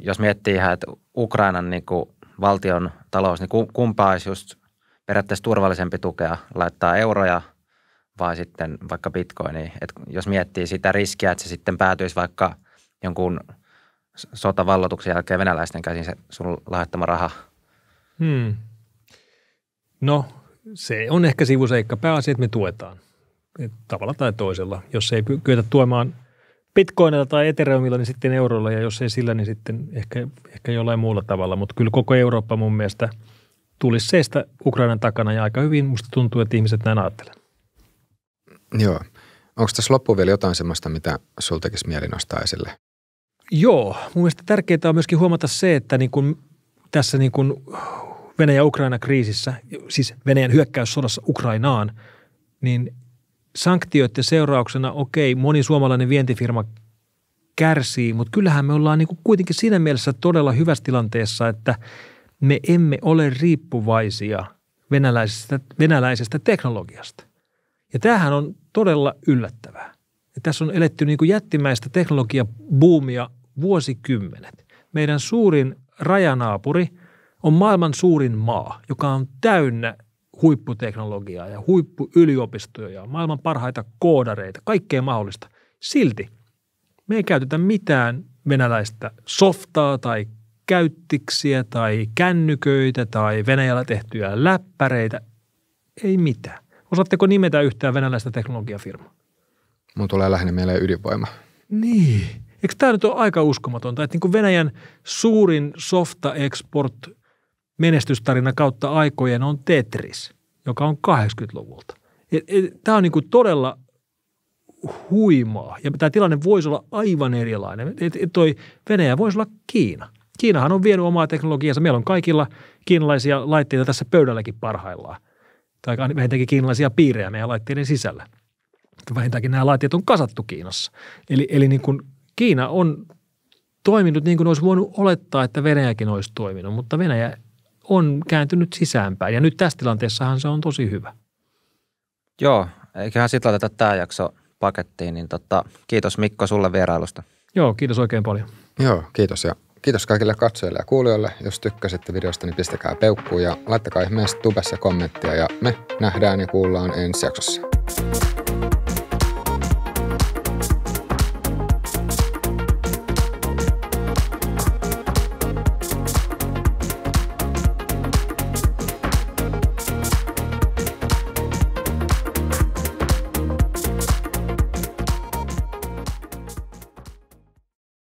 jos miettii ihan, että Ukrainan niin kuin – valtion talous, niin kumpaa olisi just periaatteessa turvallisempi tukea, laittaa euroja vai sitten vaikka bitcoinia. Et jos miettii sitä riskiä, että se sitten päätyisi vaikka jonkun sotavallotuksen jälkeen venäläisten käsin se sun lahjoittama raha. Hmm. No, se on ehkä sivuseikka. Pääasia, että me tuetaan Et tavalla tai toisella. Jos ei kyetä tuemaan – bitcoinilla tai ethereumilla, niin sitten eurolla ja jos ei sillä, niin sitten ehkä, ehkä jollain muulla tavalla. Mutta kyllä koko Eurooppa mun mielestä tulisi seistä Ukrainan takana ja aika hyvin musta tuntuu, että ihmiset näin ajattelee. Joo. Onko tässä loppuun vielä jotain sellaista, mitä sinulta tekisi mieli nostaa esille? Joo. Mun mielestä tärkeää on myöskin huomata se, että niin kun tässä niin kun Venäjä-Ukraina-kriisissä, siis Venäjän hyökkäyssodassa Ukrainaan, niin sanktioiden seurauksena, okei, moni suomalainen vientifirma kärsii, mutta kyllähän me ollaan niin kuin kuitenkin siinä mielessä todella hyvässä tilanteessa, että me emme ole riippuvaisia venäläisestä, venäläisestä teknologiasta. Ja tämähän on todella yllättävää. Ja tässä on eletty niin kuin jättimäistä teknologiabuumia vuosikymmenet. Meidän suurin rajanaapuri on maailman suurin maa, joka on täynnä huipputeknologiaa ja huippuyliopistoja maailman parhaita koodareita, kaikkea mahdollista. Silti me ei käytetä mitään venäläistä softaa tai käyttiksiä tai kännyköitä tai Venäjällä tehtyjä läppäreitä. Ei mitään. Osaatteko nimetä yhtään venäläistä teknologiafirmaa? Mun tulee lähinnä mieleen ydinvoima. Niin. Eikö tämä nyt ole aika uskomatonta, että niin kuin Venäjän suurin softa-export – menestystarina kautta aikojen on Tetris, joka on 80-luvulta. Tämä on niin kuin todella huimaa ja tämä tilanne voisi olla aivan erilainen. Et, et toi Venäjä voisi olla Kiina. Kiinahan on vienyt omaa teknologiansa. Meillä on kaikilla kiinalaisia laitteita tässä pöydälläkin parhaillaan. Tai vähintäänkin kiinalaisia piirejä meidän laitteiden sisällä. Vähintäänkin nämä laitteet on kasattu Kiinassa. Eli, eli niin kuin Kiina on toiminut niin kuin olisi voinut olettaa, että Venäjäkin olisi toiminut, mutta Venäjä on kääntynyt sisäänpäin. Ja nyt tässä tilanteessahan se on tosi hyvä. Joo, eiköhän sitten laiteta tämä jakso pakettiin. Niin tota, kiitos Mikko sulle vierailusta. Joo, kiitos oikein paljon. Joo, kiitos ja kiitos kaikille katsojille ja kuulijoille. Jos tykkäsitte videosta, niin pistäkää peukkuun ja laittakaa ihmeessä tubessa kommenttia ja me nähdään ja kuullaan ensi jaksossa.